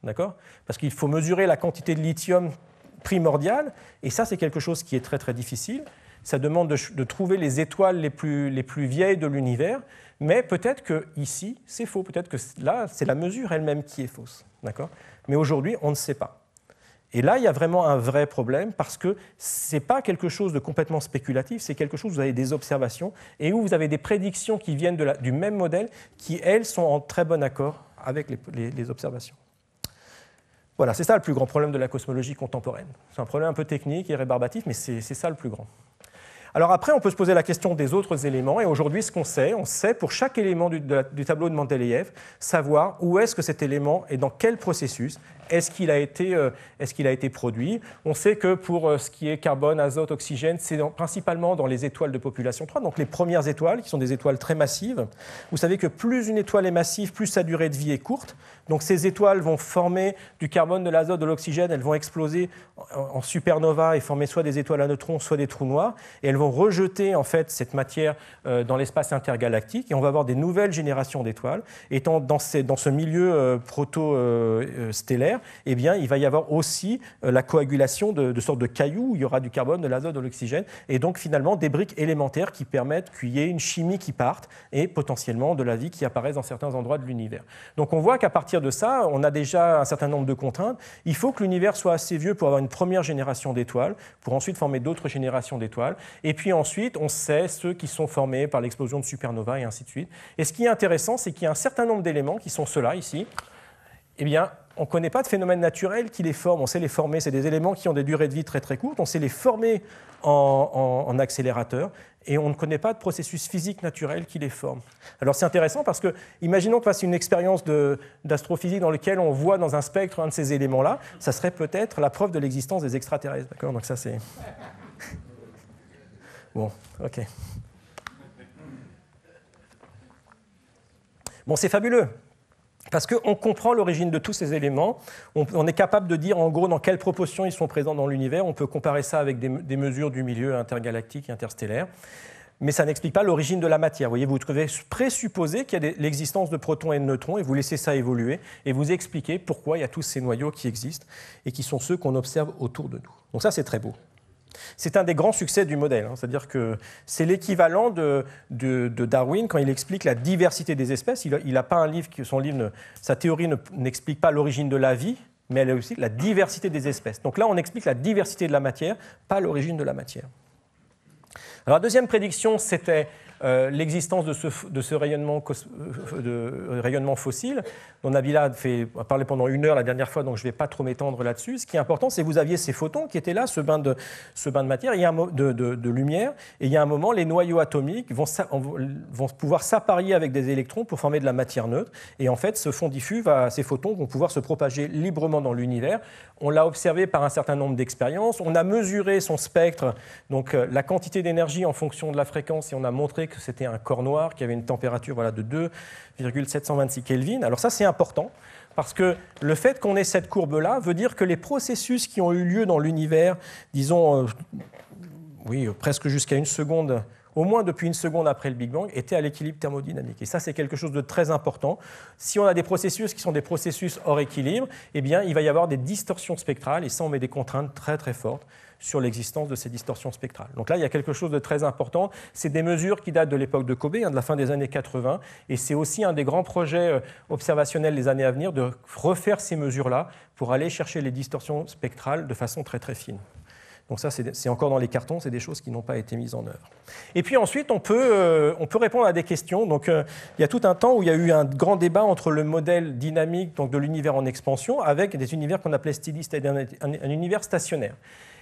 D'accord Parce qu'il faut mesurer la quantité de lithium primordial, et ça, c'est quelque chose qui est très très difficile. Ça demande de, de trouver les étoiles les plus, les plus vieilles de l'univers, mais peut-être que ici, c'est faux. Peut-être que là, c'est la mesure elle-même qui est fausse. D'accord Mais aujourd'hui, on ne sait pas. Et là, il y a vraiment un vrai problème parce que ce n'est pas quelque chose de complètement spéculatif, c'est quelque chose où vous avez des observations et où vous avez des prédictions qui viennent du même modèle qui, elles, sont en très bon accord avec les observations. Voilà, c'est ça le plus grand problème de la cosmologie contemporaine. C'est un problème un peu technique et rébarbatif, mais c'est ça le plus grand. Alors après, on peut se poser la question des autres éléments. Et aujourd'hui, ce qu'on sait, on sait pour chaque élément du, tableau de Mendeleïev savoir où est-ce que cet élément est dans quel processus est-ce qu'il a, été, euh, est qu'il a été produit On sait que pour euh, ce qui est carbone, azote, oxygène, c'est principalement dans les étoiles de population 3, donc les premières étoiles, qui sont des étoiles très massives. Vous savez que plus une étoile est massive, plus sa durée de vie est courte. Donc ces étoiles vont former du carbone, de l'azote, de l'oxygène, elles vont exploser en supernova et former soit des étoiles à neutrons, soit des trous noirs, et elles vont rejeter en fait cette matière euh, dans l'espace intergalactique, et on va avoir des nouvelles générations d'étoiles. Étant dans, dans ce milieu proto-stellaire, eh bien, il va y avoir aussi euh, la coagulation de, sortes de cailloux, il y aura du carbone, de l'azote, de l'oxygène, et donc finalement des briques élémentaires qui permettent qu'il y ait une chimie qui parte et potentiellement de la vie qui apparaisse dans certains endroits de l'univers. Donc on voit qu'à partir de ça, on a déjà un certain nombre de contraintes. Il faut que l'univers soit assez vieux pour avoir une première génération d'étoiles, pour ensuite former d'autres générations d'étoiles, et puis ensuite on sait ceux qui sont formés par l'explosion de supernova et ainsi de suite. Et ce qui est intéressant, c'est qu'il y a un certain nombre d'éléments qui sont ceux-là ici. Eh bien, on ne connaît pas de phénomène naturel qui les forme, on sait les former. C'est des éléments qui ont des durées de vie très très courtes, on sait les former en, accélérateur et on ne connaît pas de processus physique naturel qui les forme. Alors c'est intéressant parce que, imaginons qu'on fasse une expérience d'astrophysique dans laquelle on voit dans un spectre un de ces éléments-là, ça serait peut-être la preuve de l'existence des extraterrestres. D'accord Donc ça c'est. Bon, ok. Bon, c'est fabuleux. Parce qu'on comprend l'origine de tous ces éléments, on, est capable de dire en gros dans quelle proportion ils sont présents dans l'univers, on peut comparer ça avec des, mesures du milieu intergalactique, interstellaire mais ça n'explique pas l'origine de la matière. Vous voyez, vous trouvez présupposer qu'il y a l'existence de protons et de neutrons et vous laissez ça évoluer et vous expliquez pourquoi il y a tous ces noyaux qui existent et qui sont ceux qu'on observe autour de nous. Donc ça, c'est très beau. C'est un des grands succès du modèle, hein. c'est-à-dire que c'est l'équivalent de, Darwin quand il explique la diversité des espèces. Il n'a pas un livre, son livre, sa théorie n'explique pas l'origine de la vie, mais elle explique la diversité des espèces. Donc là, on explique la diversité de la matière, pas l'origine de la matière. la deuxième prédiction, c'était euh, l'existence de ce, rayonnement, euh, de euh, rayonnement, fossile, dont Nabila a parlé pendant une heure la dernière fois, donc je ne vais pas trop m'étendre là-dessus. Ce qui est important, c'est que vous aviez ces photons qui étaient là, ce bain de, ce bain de matière, il y a un, de, de, lumière, et il y a un moment, les noyaux atomiques vont, vont pouvoir s'apparier avec des électrons pour former de la matière neutre, et en fait, ce fond diffus, ces photons vont pouvoir se propager librement dans l'univers. On l'a observé par un certain nombre d'expériences, on a mesuré son spectre, donc la quantité d'énergie en fonction de la fréquence, et on a montré que que c'était un corps noir qui avait une température voilà, de 2,726 Kelvin. Alors ça, c'est important. Parce que le fait qu'on ait cette courbe-là veut dire que les processus qui ont eu lieu dans l'univers, disons, euh, oui, euh, presque jusqu'à une seconde, au moins depuis une seconde après le Big Bang, étaient à l'équilibre thermodynamique. Et ça, c'est quelque chose de très important. Si on a des processus qui sont des processus hors équilibre, eh bien, il va y avoir des distorsions spectrales, et ça, on met des contraintes très très fortes sur l'existence de ces distorsions spectrales. Donc là, il y a quelque chose de très important. C'est des mesures qui datent de l'époque de Kobe, hein, de la fin des années 80, et c'est aussi un des grands projets euh, observationnels des années à venir de refaire ces mesures-là pour aller chercher les distorsions spectrales de façon très très fine. Donc ça, c'est encore dans les cartons, c'est des choses qui n'ont pas été mises en œuvre. Et puis ensuite, on peut, euh, on peut répondre à des questions. Donc euh, il y a tout un temps où il y a eu un grand débat entre le modèle dynamique donc de l'univers en expansion avec des univers qu'on appelait stylistes, un univers stationnaire.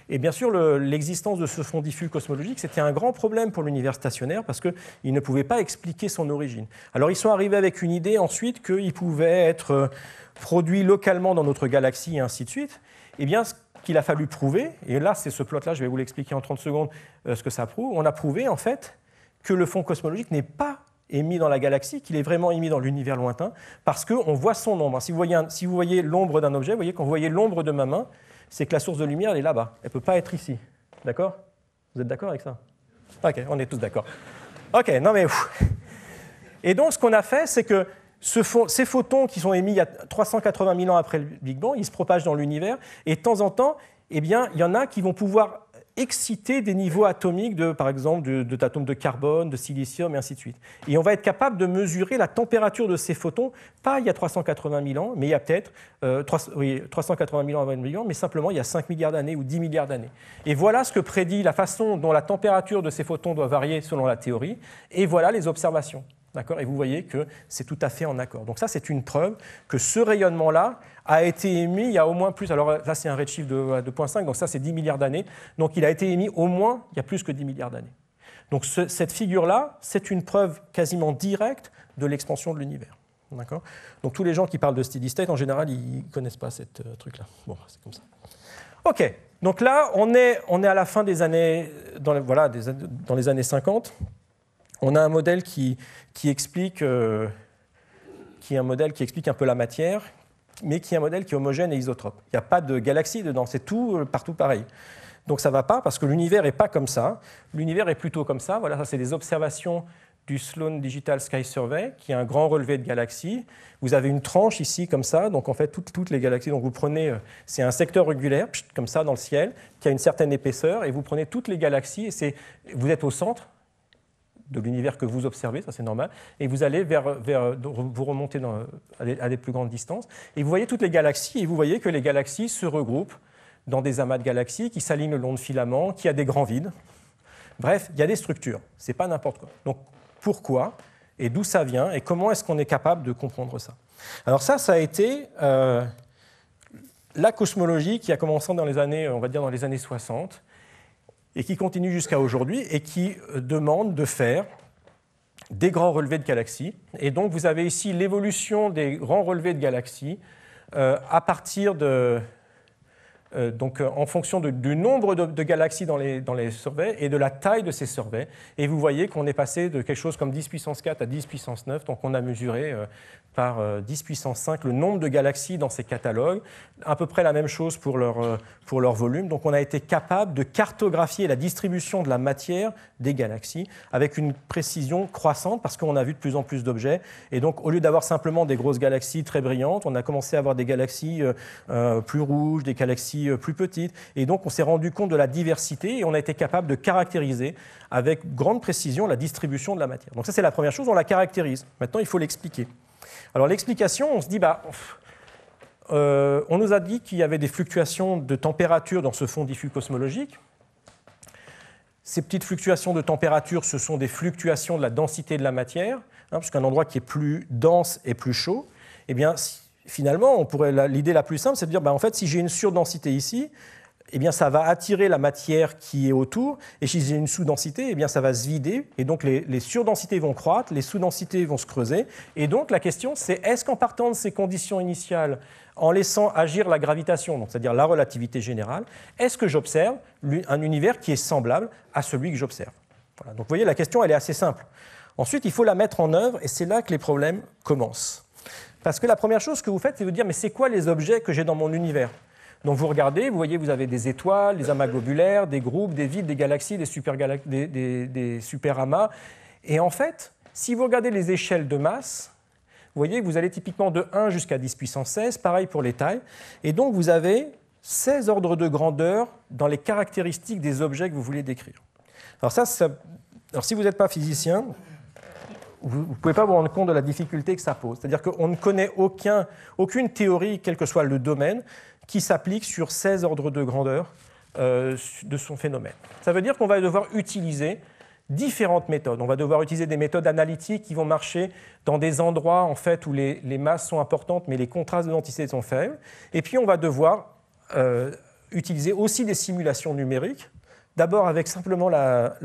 Et bien sûr, l'existence de ce fond diffus cosmologique, c'était un grand problème pour l'univers stationnaire parce qu'il ne pouvait pas expliquer son origine. Alors ils sont arrivés avec une idée ensuite qu'il pouvait être euh, produit localement dans notre galaxie et ainsi de suite. Et eh bien, ce qu'il a fallu prouver, et là c'est ce plot-là, je vais vous l'expliquer en 30 secondes euh, ce que ça prouve, on a prouvé en fait que le fond cosmologique n'est pas émis dans la galaxie, qu'il est vraiment émis dans l'univers lointain, parce qu'on voit son ombre. Si vous voyez, l'ombre d'un objet, vous voyez quand vous voyez l'ombre de ma main, c'est que la source de lumière, elle est là-bas. Elle ne peut pas être ici. D'accord Vous êtes d'accord avec ça Ok, on est tous d'accord. Ok, non mais... Et donc, ce qu'on a fait, c'est que ces photons qui sont émis il y a 380 000 ans après le Big Bang, ils se propagent dans l'univers, et de temps en temps, eh bien, il y en a qui vont pouvoir exciter des niveaux atomiques, de, par exemple, de, d'atomes de carbone, de silicium, et ainsi de suite. Et on va être capable de mesurer la température de ces photons, pas il y a 380 000 ans, mais il y a peut-être 380 euh, 000 ans avant ans, mais simplement il y a 5 milliards d'années ou 10 milliards d'années. Et voilà ce que prédit la façon dont la température de ces photons doit varier selon la théorie, et voilà les observations. D'accord Et vous voyez que c'est tout à fait en accord. Donc ça, c'est une preuve que ce rayonnement-là a été émis il y a au moins plus, alors là c'est un redshift de 2.5, donc ça c'est 10 milliards d'années, donc il a été émis au moins il y a plus que 10 milliards d'années. Donc cette figure-là, c'est une preuve quasiment directe de l'expansion de l'univers. D'accord Donc tous les gens qui parlent de steady state, en général, ils ne connaissent pas ce euh, truc-là. Bon, c'est comme ça. OK, donc là, on est, à la fin des années, voilà, dans les années 50 on a un modèle qui, explique, euh, un modèle qui explique un peu la matière, mais qui est un modèle qui est homogène et isotrope. Il n'y a pas de galaxie dedans, c'est tout euh, partout pareil. Donc ça ne va pas parce que l'univers n'est pas comme ça. L'univers est plutôt comme ça. Voilà, ça c'est des observations du Sloan Digital Sky Survey, qui est un grand relevé de galaxies. Vous avez une tranche ici comme ça, donc en fait toutes, les galaxies. Donc vous prenez, euh, c'est un secteur régulaire, comme ça dans le ciel, qui a une certaine épaisseur, et vous prenez toutes les galaxies et vous êtes au centre de l'univers que vous observez, ça c'est normal, et vous allez vers, vous remontez à, des, plus grandes distances, et vous voyez toutes les galaxies, et vous voyez que les galaxies se regroupent dans des amas de galaxies qui s'alignent le long de filaments, qui a des grands vides. Bref, il y a des structures, c'est pas n'importe quoi. Donc pourquoi et d'où ça vient et comment est-ce qu'on est capable de comprendre ça Alors ça, ça a été euh, la cosmologie qui a commencé dans les années, on va dire dans les années 60, et qui continue jusqu'à aujourd'hui et qui euh, demande de faire des grands relevés de galaxies. Et donc vous avez ici l'évolution des grands relevés de galaxies euh, à partir de, euh, donc euh, en fonction du nombre de, galaxies dans les, dans les, surveys et de la taille de ces surveys. Et vous voyez qu'on est passé de quelque chose comme 10 puissance 4 à 10 puissance 9, donc on a mesuré euh, par 10 puissance 5 le nombre de galaxies dans ces catalogues, à peu près la même chose pour leur, pour leur volume. Donc on a été capable de cartographier la distribution de la matière des galaxies avec une précision croissante parce qu'on a vu de plus en plus d'objets. Et donc au lieu d'avoir simplement des grosses galaxies très brillantes, on a commencé à avoir des galaxies plus rouges, des galaxies euh, plus petite, Et donc on s'est rendu compte de la diversité et on a été capable de caractériser avec grande précision la distribution de la matière. Donc ça c'est la première chose, on la caractérise. Maintenant il faut l'expliquer. Alors l'explication, on se dit, bah, euh, on nous a dit qu'il y avait des fluctuations de température dans ce fond diffus cosmologique. Ces petites fluctuations de température, ce sont des fluctuations de la densité de la matière, hein, puisqu'un endroit qui est plus dense est plus chaud. Eh bien, finalement, on pourrait l'idée la plus simple, c'est de dire, ben, en fait, si j'ai une surdensité ici, eh bien, ça va attirer la matière qui est autour. Et si j'ai une sous-densité, eh bien, ça va se vider. Et donc, les, surdensités vont croître, les sous-densités vont se creuser. Et donc, la question, c'est est-ce qu'en partant de ces conditions initiales, en laissant agir la gravitation, c'est-à-dire la relativité générale, est-ce que j'observe un univers qui est semblable à celui que j'observe voilà. Donc, vous voyez, la question, elle est assez simple. Ensuite, il faut la mettre en œuvre, et c'est là que les problèmes commencent. Parce que la première chose que vous faites, c'est de dire, mais c'est quoi les objets que j'ai dans mon univers donc vous regardez, vous voyez, vous avez des étoiles, des amas globulaires, des groupes, des vides, des galaxies, des super, amas. Et en fait, si vous regardez les échelles de masse, vous voyez que vous allez typiquement de 1 jusqu'à 10 puissance 16, pareil pour les tailles. Et donc vous avez 16 ordres de grandeur dans les caractéristiques des objets que vous voulez décrire. Alors ça, Alors si vous n'êtes pas physicien, vous ne pouvez pas vous rendre compte de la difficulté que ça pose. C'est-à-dire qu'on ne connaît aucune théorie, quel que soit le domaine, qui s'applique sur 16 ordres de grandeur euh, de son phénomène. Ça veut dire qu'on va devoir utiliser différentes méthodes. On va devoir utiliser des méthodes analytiques qui vont marcher dans des endroits en fait où les, masses sont importantes mais les contrastes de densité sont faibles. Et puis on va devoir euh, utiliser aussi des simulations numériques D'abord avec simplement la,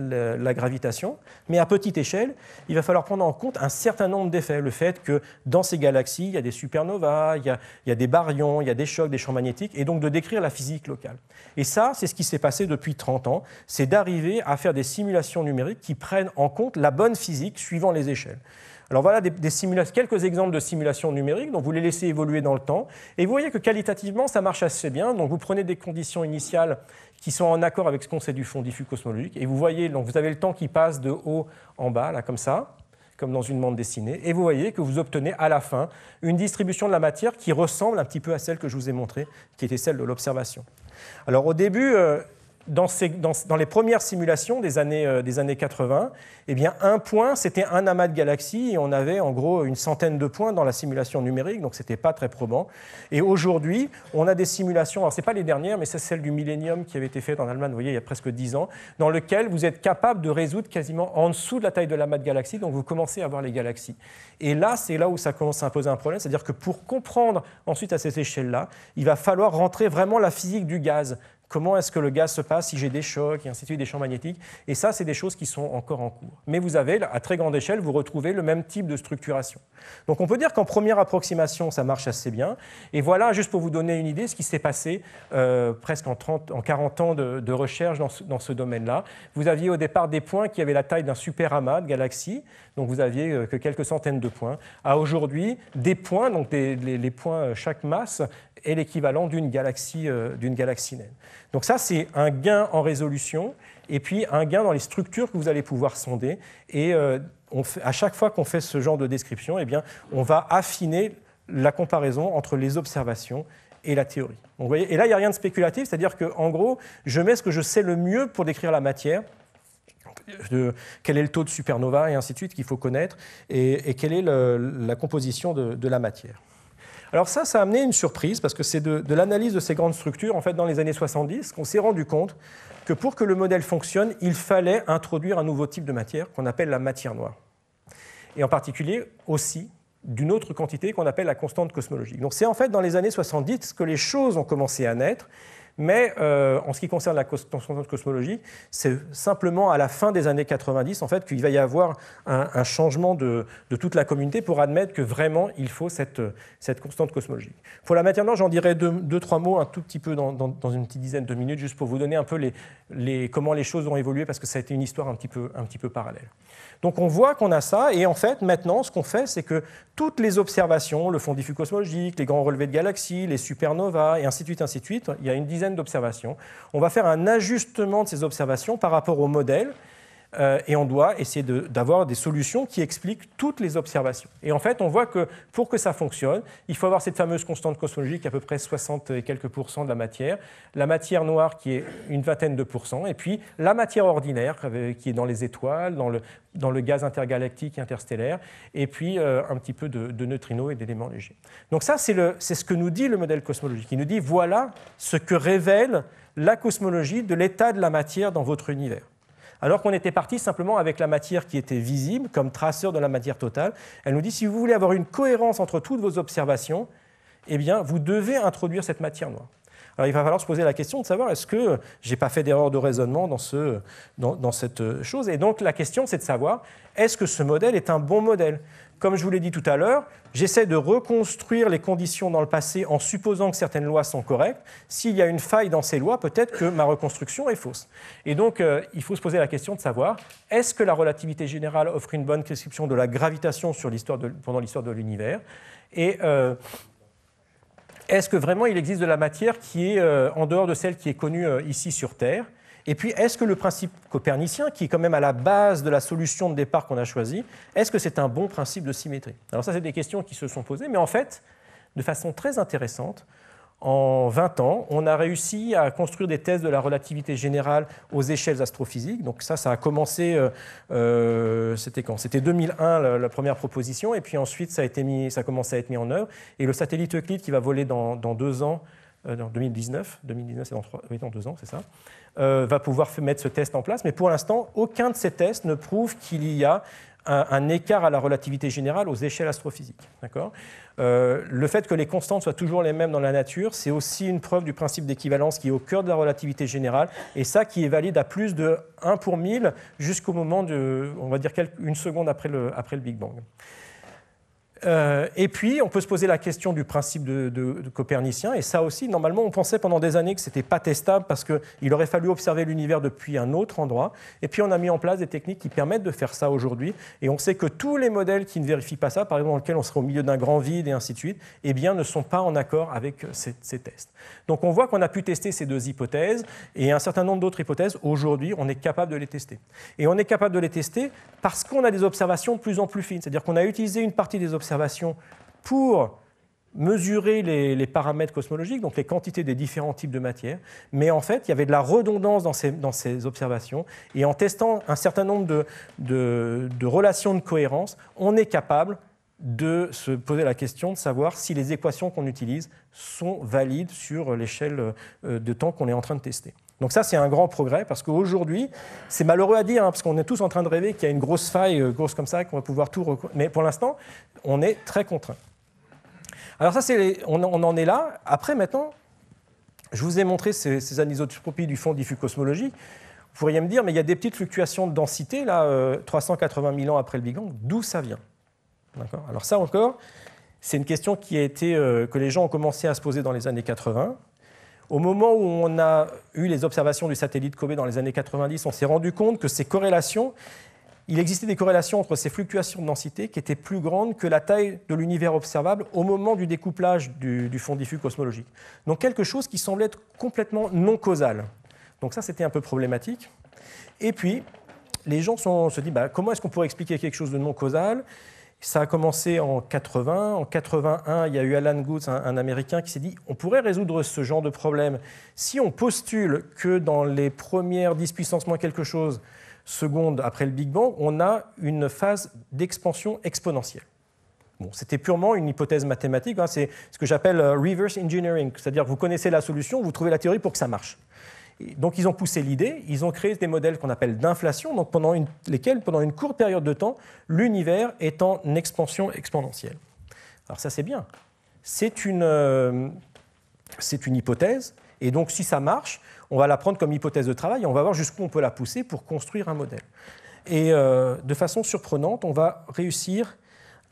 gravitation, mais à petite échelle, il va falloir prendre en compte un certain nombre d'effets. Le fait que dans ces galaxies, il y a des supernovas, il y a, il y a des baryons, il y a des chocs, des champs magnétiques, et donc de décrire la physique locale. Et ça, c'est ce qui s'est passé depuis 30 ans, c'est d'arriver à faire des simulations numériques qui prennent en compte la bonne physique suivant les échelles. Alors voilà des, quelques exemples de simulations numériques, dont vous les laissez évoluer dans le temps, et vous voyez que qualitativement, ça marche assez bien. Donc vous prenez des conditions initiales qui sont en accord avec ce qu'on sait du fond diffus cosmologique, et vous voyez, donc vous avez le temps qui passe de haut en bas, là comme ça, comme dans une bande dessinée, et vous voyez que vous obtenez à la fin une distribution de la matière qui ressemble un petit peu à celle que je vous ai montrée, qui était celle de l'observation. Alors au début, euh, dans, les premières simulations des années, euh, des années 80, eh bien, un point, c'était un amas de galaxies et on avait en gros une centaine de points dans la simulation numérique, donc ce n'était pas très probant. Et aujourd'hui, on a des simulations, alors ce n'est pas les dernières, mais c'est celle du millénium qui avait été faite en Allemagne, vous voyez, il y a presque 10 ans, dans lequel vous êtes capable de résoudre quasiment en dessous de la taille de l'amas de galaxies, donc vous commencez à voir les galaxies. Et là, c'est là où ça commence à poser un problème, c'est-à-dire que pour comprendre ensuite à cette échelle-là, il va falloir rentrer vraiment la physique du gaz Comment est-ce que le gaz se passe si j'ai des chocs et ainsi de suite, des champs magnétiques Et ça, c'est des choses qui sont encore en cours. Mais vous avez, à très grande échelle, vous retrouvez le même type de structuration. Donc on peut dire qu'en première approximation, ça marche assez bien. Et voilà, juste pour vous donner une idée, ce qui s'est passé euh, presque en, 30, 40 ans de, recherche dans ce, domaine-là. Vous aviez au départ des points qui avaient la taille d'un super-amas de galaxies, donc vous aviez euh, que quelques centaines de points, à aujourd'hui des points, donc les points, euh, chaque masse est l'équivalent d'une galaxie, euh, d'une galaxie naine. Donc ça, c'est un gain en résolution et puis un gain dans les structures que vous allez pouvoir sonder. Et euh, à chaque fois qu'on fait ce genre de description, eh bien, on va affiner la comparaison entre les observations et la théorie. et là, il n'y a rien de spéculatif, c'est-à-dire qu'en gros, je mets ce que je sais le mieux pour décrire la matière, quel est le taux de supernova et ainsi de suite qu'il faut connaître, et, quelle est la composition de la matière. Alors ça, ça a amené une surprise, parce que c'est de, l'analyse de ces grandes structures, en fait, dans les années 70, qu'on s'est rendu compte que pour que le modèle fonctionne, il fallait introduire un nouveau type de matière qu'on appelle la matière noire. Et en particulier aussi d'une autre quantité qu'on appelle la constante cosmologique. Donc c'est en fait dans les années 70 que les choses ont commencé à naître mais euh, en ce qui concerne la constante cosmologie, c'est simplement à la fin des années 90 en fait, qu'il va y avoir un, changement de, toute la communauté pour admettre que vraiment il faut cette, cette constante cosmologique. Pour la matière noire, j'en dirai deux, deux, trois mots un tout petit peu dans, une petite dizaine de minutes, juste pour vous donner un peu les, comment les choses ont évolué, parce que ça a été une histoire un un petit peu parallèle. Donc on voit qu'on a ça, et en fait, maintenant, ce qu'on fait, c'est que toutes les observations, le fond diffus cosmologique, les grands relevés de galaxies, les supernovas, et ainsi de suite, ainsi de suite, il y a une dizaine d'observations, on va faire un ajustement de ces observations par rapport au modèle euh, et on doit essayer d'avoir des solutions qui expliquent toutes les observations. Et en fait, on voit que pour que ça fonctionne, il faut avoir cette fameuse constante cosmologique, à peu près 60 et quelques pourcents de la matière, la matière noire qui est une vingtaine de pourcents, et puis la matière ordinaire euh, qui est dans les étoiles, dans le, gaz intergalactique et interstellaire, et puis euh, un petit peu de, de neutrinos et d'éléments légers. Donc ça, c'est ce que nous dit le modèle cosmologique. Il nous dit, voilà ce que révèle la cosmologie de l'état de la matière dans votre univers alors qu'on était parti simplement avec la matière qui était visible comme traceur de la matière totale. Elle nous dit si vous voulez avoir une cohérence entre toutes vos observations, eh bien, vous devez introduire cette matière noire. Alors il va falloir se poser la question de savoir est-ce que j'ai pas fait d'erreur de raisonnement dans, ce, dans, cette chose. Et donc la question c'est de savoir est-ce que ce modèle est un bon modèle Comme je vous l'ai dit tout à l'heure, j'essaie de reconstruire les conditions dans le passé en supposant que certaines lois sont correctes. S'il y a une faille dans ces lois, peut-être que ma reconstruction est fausse. Et donc euh, il faut se poser la question de savoir est-ce que la relativité générale offre une bonne description de la gravitation sur pendant l'histoire de l'univers et euh, est-ce que vraiment il existe de la matière qui est euh, en dehors de celle qui est connue euh, ici sur Terre Et puis, est-ce que le principe copernicien, qui est quand même à la base de la solution de départ qu'on a choisie, est-ce que c'est un bon principe de symétrie Alors ça, c'est des questions qui se sont posées, mais en fait, de façon très intéressante, en 20 ans, on a réussi à construire des tests de la relativité générale aux échelles astrophysiques. Donc ça, ça a commencé, euh, euh, c'était quand C'était 2001, la, première proposition, et puis ensuite, ça a, été mis, ça a commencé à être mis en œuvre. Et le satellite Euclide, qui va voler dans, dans deux ans, euh, dans 2019, 2019 c'est dans, trois, deux ans, c'est ça, va pouvoir mettre ce test en place. Mais pour l'instant, aucun de ces tests ne prouve qu'il y a un, écart à la relativité générale aux échelles astrophysiques. Euh, le fait que les constantes soient toujours les mêmes dans la nature, c'est aussi une preuve du principe d'équivalence qui est au cœur de la relativité générale, et ça qui est valide à plus de 1 pour 1000 jusqu'au moment de, on va dire, quelques, une seconde après après le Big Bang. Euh, et puis, on peut se poser la question du principe de, copernicien. Et ça aussi, normalement, on pensait pendant des années que ce n'était pas testable parce qu'il aurait fallu observer l'univers depuis un autre endroit. Et puis, on a mis en place des techniques qui permettent de faire ça aujourd'hui. Et on sait que tous les modèles qui ne vérifient pas ça, par exemple dans lequel on serait au milieu d'un grand vide et ainsi de suite, eh bien, ne sont pas en accord avec ces, ces tests. Donc, on voit qu'on a pu tester ces deux hypothèses et un certain nombre d'autres hypothèses. Aujourd'hui, on est capable de les tester. Et on est capable de les tester parce qu'on a des observations de plus en plus fines. C'est-à-dire qu'on a utilisé une partie des observations observations pour mesurer les, paramètres cosmologiques, donc les quantités des différents types de matière. mais en fait, il y avait de la redondance dans ces, observations, et en testant un certain nombre de, relations de cohérence, on est capable de se poser la question de savoir si les équations qu'on utilise sont valides sur l'échelle euh, de temps qu'on est en train de tester. Donc ça, c'est un grand progrès parce qu'aujourd'hui, c'est malheureux à dire, hein, parce qu'on est tous en train de rêver qu'il y a une grosse faille, euh, grosse comme ça, qu'on va pouvoir tout... Mais pour l'instant, on est très contraint. Alors ça, on, en est là. Après, maintenant, je vous ai montré ces, anisotropies du fond diffus cosmologique. Vous pourriez me dire, mais il y a des petites fluctuations de densité, là, 380 euh, 000 ans après le Big Bang, d'où ça vient Alors ça encore, c'est une question qui euh, que les gens ont commencé à se poser dans les années 80. Au moment où on a eu les observations du satellite Kobe dans les années 90, on s'est rendu compte que ces corrélations, il existait des corrélations entre ces fluctuations de densité qui étaient plus grandes que la taille de l'univers observable au moment du découplage du, fond diffus cosmologique. Donc quelque chose qui semblait être complètement non causal. Donc ça, c'était un peu problématique. Et puis, les gens se disent, bah, comment est-ce qu'on pourrait expliquer quelque chose de non causal ça a commencé en 80. En 81, il y a eu Alan Goods, un, Américain, qui s'est dit on pourrait résoudre ce genre de problème si on postule que dans les premières 10 puissance moins quelque chose secondes après le Big Bang, on a une phase d'expansion exponentielle. Bon, c'était purement une hypothèse mathématique, hein. c'est ce que j'appelle euh, reverse engineering, c'est-à-dire vous connaissez la solution, vous trouvez la théorie pour que ça marche. Donc ils ont poussé l'idée, ils ont créé des modèles qu'on appelle d'inflation, donc pendant une, lesquels, pendant une courte période de temps, l'univers est en expansion exponentielle. Alors ça c'est bien. C'est une, euh, c'est une hypothèse, et donc si ça marche, on va la prendre comme hypothèse de travail, et on va voir jusqu'où on peut la pousser pour construire un modèle. Et euh, de façon surprenante, on va réussir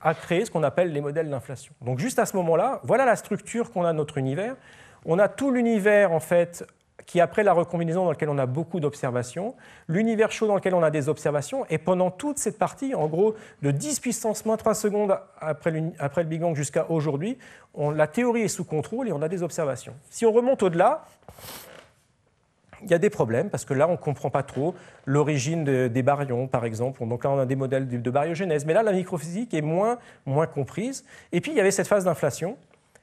à créer ce qu'on appelle les modèles d'inflation. Donc juste à ce moment-là, voilà la structure qu'on a de notre univers. On a tout l'univers en fait qui, après la recombinaison dans laquelle on a beaucoup d'observations, l'univers chaud dans lequel on a des observations, et pendant toute cette partie, en gros, de 10 puissance moins 3 secondes après, le Big Bang jusqu'à aujourd'hui, la théorie est sous contrôle et on a des observations. Si on remonte au-delà, il y a des problèmes parce que là, on ne comprend pas trop l'origine des baryons, par exemple. Donc là, on a des modèles de, de baryogenèse. Mais là, la microphysique est moins, moins comprise. Et puis, il y avait cette phase d'inflation.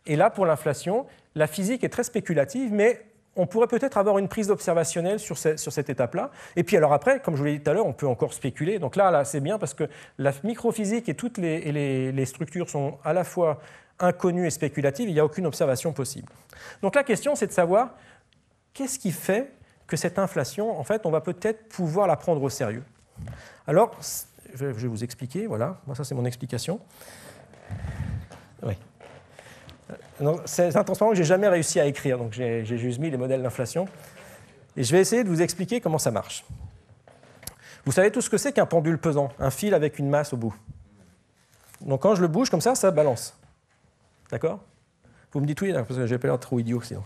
Et là, pour l'inflation, la physique est très spéculative, mais on pourrait peut-être avoir une prise observationnelle sur, sur cette étape-là. Et puis alors après, comme je vous l'ai dit tout à l'heure, on peut encore spéculer. Donc là, là c'est bien parce que la microphysique et toutes les, les structures sont à la fois inconnues et spéculatives, il n'y a aucune observation possible. Donc la question, c'est de savoir qu'est-ce qui fait que cette inflation, en fait, on va peut-être pouvoir la prendre au sérieux. Alors, je vais vous expliquer, voilà, moi ça c'est mon explication. Oui. C'est un transparent que j'ai jamais réussi à écrire, donc j'ai juste mis les modèles d'inflation. Et je vais essayer de vous expliquer comment ça marche. Vous savez tout ce que c'est qu'un pendule pesant, un fil avec une masse au bout. Donc quand je le bouge comme ça, ça balance. D'accord Vous me dites oui, parce que j'ai pas l'air trop idiot sinon.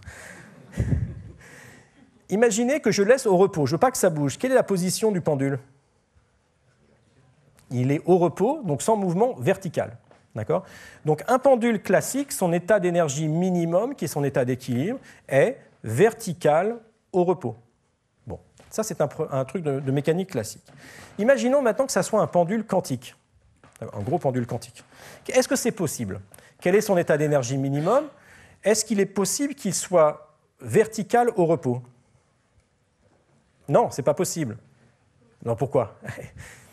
Imaginez que je laisse au repos, je veux pas que ça bouge. Quelle est la position du pendule Il est au repos, donc sans mouvement vertical. D'accord Donc un pendule classique, son état d'énergie minimum, qui est son état d'équilibre, est vertical au repos. Bon, ça c'est un, truc de, mécanique classique. Imaginons maintenant que ça soit un pendule quantique, un gros pendule quantique. Est-ce que c'est possible Quel est son état d'énergie minimum Est-ce qu'il est possible qu'il soit vertical au repos Non, c'est pas possible. Non, pourquoi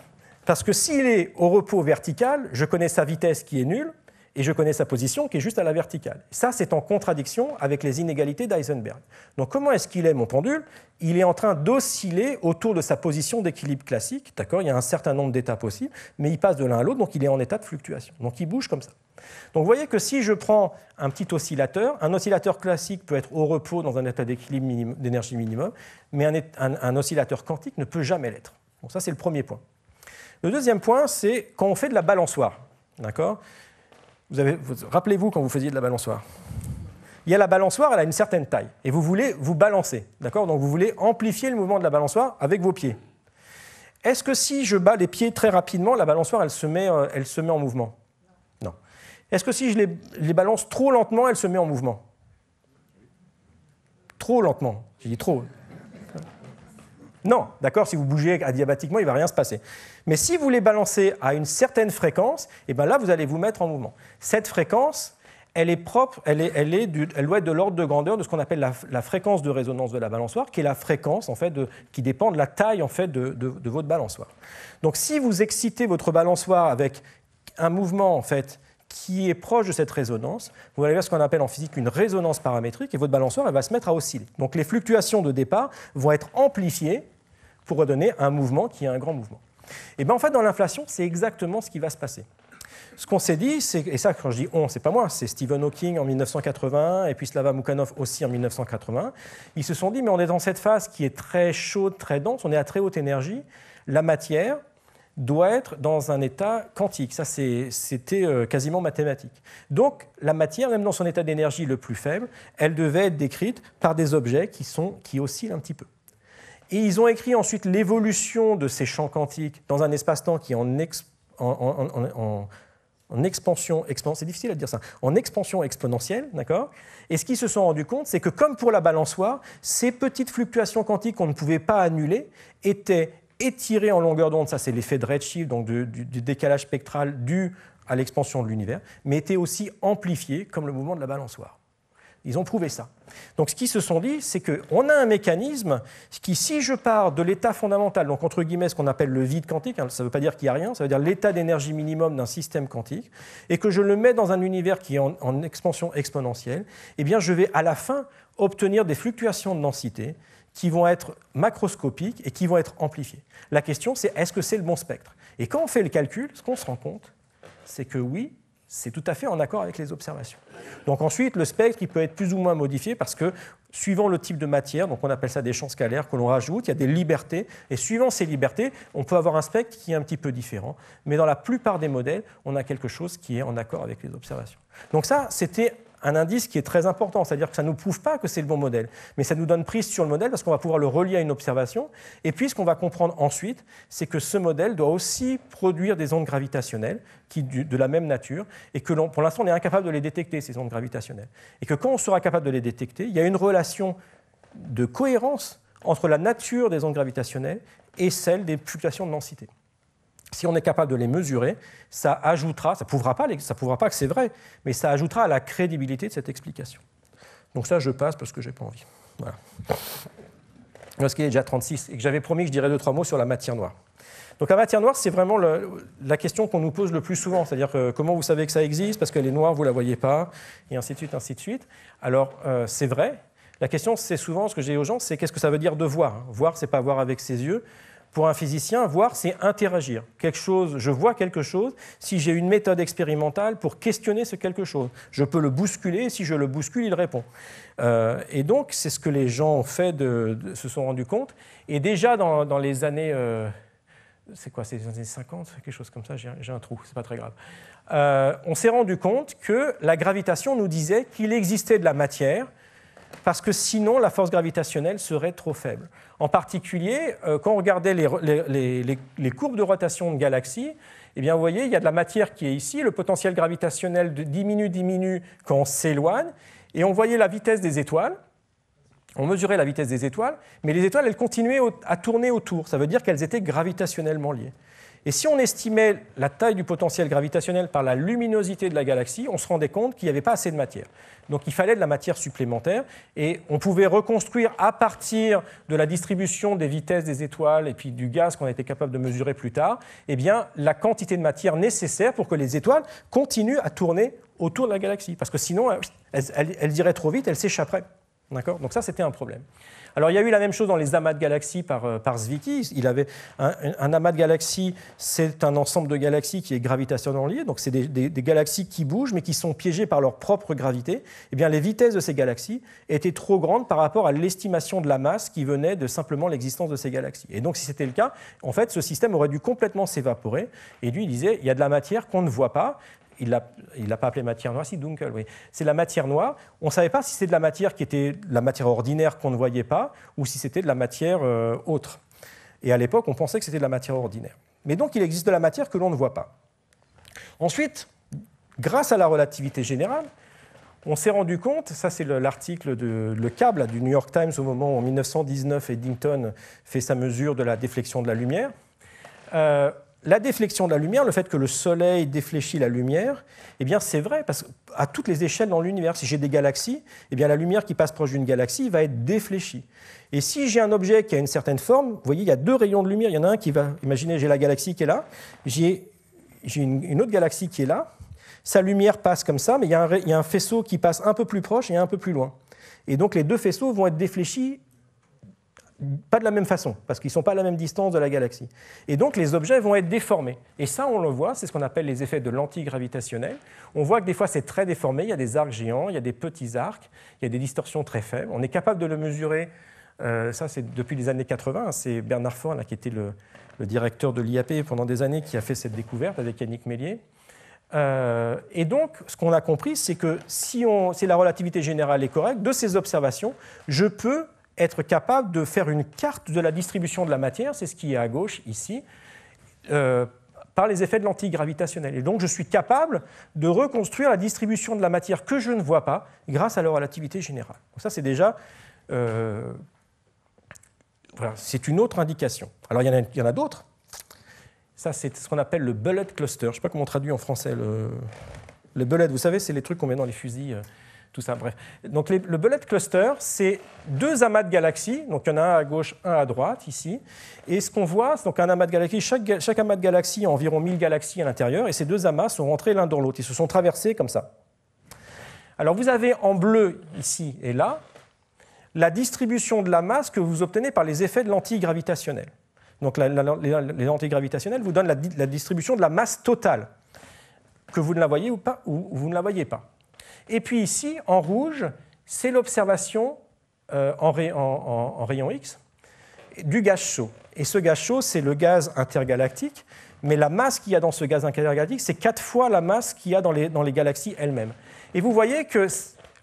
Parce que s'il est au repos vertical, je connais sa vitesse qui est nulle et je connais sa position qui est juste à la verticale. Ça, c'est en contradiction avec les inégalités d'Eisenberg. Donc comment est-ce qu'il est mon pendule Il est en train d'osciller autour de sa position d'équilibre classique. D'accord Il y a un certain nombre d'états possibles, mais il passe de l'un à l'autre, donc il est en état de fluctuation. Donc il bouge comme ça. Donc vous voyez que si je prends un petit oscillateur, un oscillateur classique peut être au repos dans un état d'équilibre d'énergie minimum, mais un, un oscillateur quantique ne peut jamais l'être. Donc ça, c'est le premier point. Le deuxième point, c'est quand on fait de la balançoire. D'accord vous avez, vous, Rappelez-vous quand vous faisiez de la balançoire. Il y a la balançoire, elle a une certaine taille. Et vous voulez vous balancer. D'accord Donc vous voulez amplifier le mouvement de la balançoire avec vos pieds. Est-ce que si je bats les pieds très rapidement, la balançoire, elle se met, euh, elle se met en mouvement Non. Est-ce que si je les, les, balance trop lentement, elle se met en mouvement Trop lentement. J'ai dit trop. Non, d'accord, si vous bougez adiabatiquement, il ne va rien se passer. Mais si vous les balancez à une certaine fréquence, et eh bien là, vous allez vous mettre en mouvement. Cette fréquence, elle est propre, elle, est, elle, est doit être de l'ordre de grandeur de ce qu'on appelle la, fréquence de résonance de la balançoire, qui est la fréquence qui dépend de la taille en fait de, de, votre balançoire. Donc si vous excitez votre balançoire avec un mouvement en fait qui est proche de cette résonance. Vous allez voir ce qu'on appelle en physique une résonance paramétrique et votre balançoire elle va se mettre à osciller. Donc les fluctuations de départ vont être amplifiées pour redonner un mouvement qui est un grand mouvement. Et eh bien en fait, dans l'inflation, c'est exactement ce qui va se passer. Ce qu'on s'est dit, c'est, et ça quand je dis on, c'est pas moi, c'est Stephen Hawking en 1980 et puis Slava Mukhanov aussi en 1980. Ils se sont dit, mais on est dans cette phase qui est très chaude, très dense, on est à très haute énergie. La matière, doit être dans un état quantique. Ça, c'était euh, quasiment mathématique. Donc, la matière, même dans son état d'énergie le plus faible, elle devait être décrite par des objets qui, sont, oscillent un petit peu. Et ils ont écrit ensuite l'évolution de ces champs quantiques dans un espace-temps qui est en, expansion, c'est difficile à dire ça, en expansion exponentielle, d'accord Et ce qu'ils se sont rendus compte, c'est que comme pour la balançoire, ces petites fluctuations quantiques qu'on ne pouvait pas annuler étaient étiré en longueur d'onde, ça c'est l'effet de redshift, donc du, décalage spectral dû à l'expansion de l'univers, mais était aussi amplifié comme le mouvement de la balançoire. Ils ont prouvé ça. Donc ce qu'ils se sont dit, c'est qu'on a un mécanisme qui, si je pars de l'état fondamental, donc entre guillemets ce qu'on appelle le vide quantique, hein, ça ne veut pas dire qu'il n'y a rien, ça veut dire l'état d'énergie minimum d'un système quantique, et que je le mets dans un univers qui est en, en expansion exponentielle, eh bien je vais à la fin obtenir des fluctuations de densité qui vont être macroscopiques et qui vont être amplifiées. La question, c'est est-ce que c'est le bon spectre Et quand on fait le calcul, ce qu'on se rend compte, c'est que oui, c'est tout à fait en accord avec les observations. Donc ensuite, le spectre, il peut être plus ou moins modifié parce que suivant le type de matière, donc on appelle ça des champs scalaires que l'on rajoute, il y a des libertés, et suivant ces libertés, on peut avoir un spectre qui est un petit peu différent, mais dans la plupart des modèles, on a quelque chose qui est en accord avec les observations. Donc ça, c'était un indice qui est très important, c'est-à-dire que ça ne nous prouve pas que c'est le bon modèle, mais ça nous donne prise sur le modèle parce qu'on va pouvoir le relier à une observation. Et puis ce qu'on va comprendre ensuite, c'est que ce modèle doit aussi produire des ondes gravitationnelles qui, de la même nature et que pour l'instant on est incapable de les détecter, ces ondes gravitationnelles. Et que quand on sera capable de les détecter, il y a une relation de cohérence entre la nature des ondes gravitationnelles et celle des fluctuations de densité si on est capable de les mesurer, ça ajoutera, ça ne prouvera, pas, pas que c'est vrai, mais ça ajoutera à la crédibilité de cette explication. Donc ça, je passe parce que j'ai pas envie. Voilà. Parce qu'il est déjà 36, et que j'avais promis que je dirais deux, trois mots sur la matière noire. Donc la matière noire, c'est vraiment la question qu'on nous pose le plus souvent, c'est-à-dire comment vous savez que ça existe, parce qu'elle est noire, vous ne la voyez pas, et ainsi de suite, ainsi de suite. Alors euh, c'est vrai. La question, c'est souvent ce que j'ai aux gens, c'est qu'est-ce que ça veut dire de voir Voir, c'est pas voir avec ses yeux. Pour un physicien, voir, c'est interagir. Quelque chose, je vois quelque chose, si j'ai une méthode expérimentale pour questionner ce quelque chose. Je peux le bousculer, si je le bouscule, il répond. Euh, et donc, c'est ce que les gens ont fait, de, se sont rendus compte. Et déjà dans, les années... Euh, c'est quoi, c'est les années 50, quelque chose comme ça, j'ai un trou, c'est pas très grave. Euh, on s'est rendu compte que la gravitation nous disait qu'il existait de la matière, parce que sinon la force gravitationnelle serait trop faible. En particulier, euh, quand on regardait les, courbes de rotation de galaxies, eh bien, vous voyez, il y a de la matière qui est ici, le potentiel gravitationnel diminue, diminue quand on s'éloigne, et on voyait la vitesse des étoiles, on mesurait la vitesse des étoiles, mais les étoiles, elles continuaient à tourner autour, ça veut dire qu'elles étaient gravitationnellement liées. Et si on estimait la taille du potentiel gravitationnel par la luminosité de la galaxie, on se rendait compte qu'il n'y avait pas assez de matière. Donc il fallait de la matière supplémentaire et on pouvait reconstruire à partir de la distribution des vitesses des étoiles et puis du gaz qu'on était capable de mesurer plus tard, eh bien la quantité de matière nécessaire pour que les étoiles continuent à tourner autour de la galaxie parce que sinon euh, elles, iraient trop vite, elles s'échapperaient. Donc ça c'était un problème. Alors il y a eu la même chose dans les amas de galaxies par, euh, par Zwicky. Il avait un, amas de galaxies, c'est un ensemble de galaxies qui est gravitationnellement lié, donc c'est des, galaxies qui bougent mais qui sont piégées par leur propre gravité. Eh bien les vitesses de ces galaxies étaient trop grandes par rapport à l'estimation de la masse qui venait de simplement l'existence de ces galaxies. Et donc si c'était le cas, en fait ce système aurait dû complètement s'évaporer. Et lui il disait il y a de la matière qu'on ne voit pas, il ne l'a pas appelé matière noire, si Dunkel, oui. C'est la matière noire. On ne savait pas si c'était de la matière qui était la matière ordinaire qu'on ne voyait pas ou si c'était de la matière euh, autre. Et à l'époque, on pensait que c'était de la matière ordinaire. Mais donc, il existe de la matière que l'on ne voit pas. Ensuite, grâce à la relativité générale, on s'est rendu compte, ça c'est l'article de Le Câble du New York Times au moment où en 1919 Eddington fait sa mesure de la déflexion de la lumière, euh, la déflexion de la lumière, le fait que le Soleil défléchit la lumière, eh bien c'est vrai, parce qu'à toutes les échelles dans l'univers, si j'ai des galaxies, eh bien la lumière qui passe proche d'une galaxie va être défléchie. Et si j'ai un objet qui a une certaine forme, vous voyez, il y a deux rayons de lumière, il y en a un qui va, imaginez, j'ai la galaxie qui est là, j'ai une, autre galaxie qui est là, sa lumière passe comme ça, mais il un, il y a un faisceau qui passe un peu plus proche et un peu plus loin. Et donc les deux faisceaux vont être défléchis pas de la même façon, parce qu'ils ne sont pas à la même distance de la galaxie. Et donc les objets vont être déformés. Et ça, on le voit, c'est ce qu'on appelle les effets de l'antigravitationnel. On voit que des fois, c'est très déformé, il y a des arcs géants, il y a des petits arcs, il y a des distorsions très faibles. On est capable de le mesurer, euh, ça c'est depuis les années 80, c'est Bernard Faure, qui était le, directeur de l'IAP pendant des années, qui a fait cette découverte avec Yannick Mélier. Euh, et donc, ce qu'on a compris, c'est que si, on, si la relativité générale est correcte, de ces observations, je peux être capable de faire une carte de la distribution de la matière, c'est ce qui est à gauche ici, euh, par les effets de l'antigravitationnel. Et donc je suis capable de reconstruire la distribution de la matière que je ne vois pas grâce à la relativité générale. ça c'est déjà... Euh, voilà, c'est une autre indication. Alors il y en a, d'autres. Ça c'est ce qu'on appelle le bullet cluster. Je ne sais pas comment on traduit en français le, le bullet. Vous savez, c'est les trucs qu'on met dans les fusils. Euh, tout ça, bref. Donc le bullet cluster, c'est deux amas de galaxies, donc il y en a un à gauche, un à droite, ici, et ce qu'on voit, c'est donc un amas de galaxies, chaque, amas de galaxies a environ 1000 galaxies à l'intérieur, et ces deux amas sont rentrés l'un dans l'autre, ils se sont traversés comme ça. Alors vous avez en bleu, ici et là, la distribution de la masse que vous obtenez par les effets de lentille gravitationnelle. Donc les lentilles gravitationnelles vous donnent la, distribution de la masse totale, que vous ne la voyez ou pas, ou vous ne la voyez pas. Et puis ici, en rouge, c'est l'observation euh, en, rayon X du gaz chaud. Et ce gaz chaud, c'est le gaz intergalactique, mais la masse qu'il y a dans ce gaz intergalactique, c'est quatre fois la masse qu'il y a dans les, dans les galaxies elles-mêmes. Et vous voyez que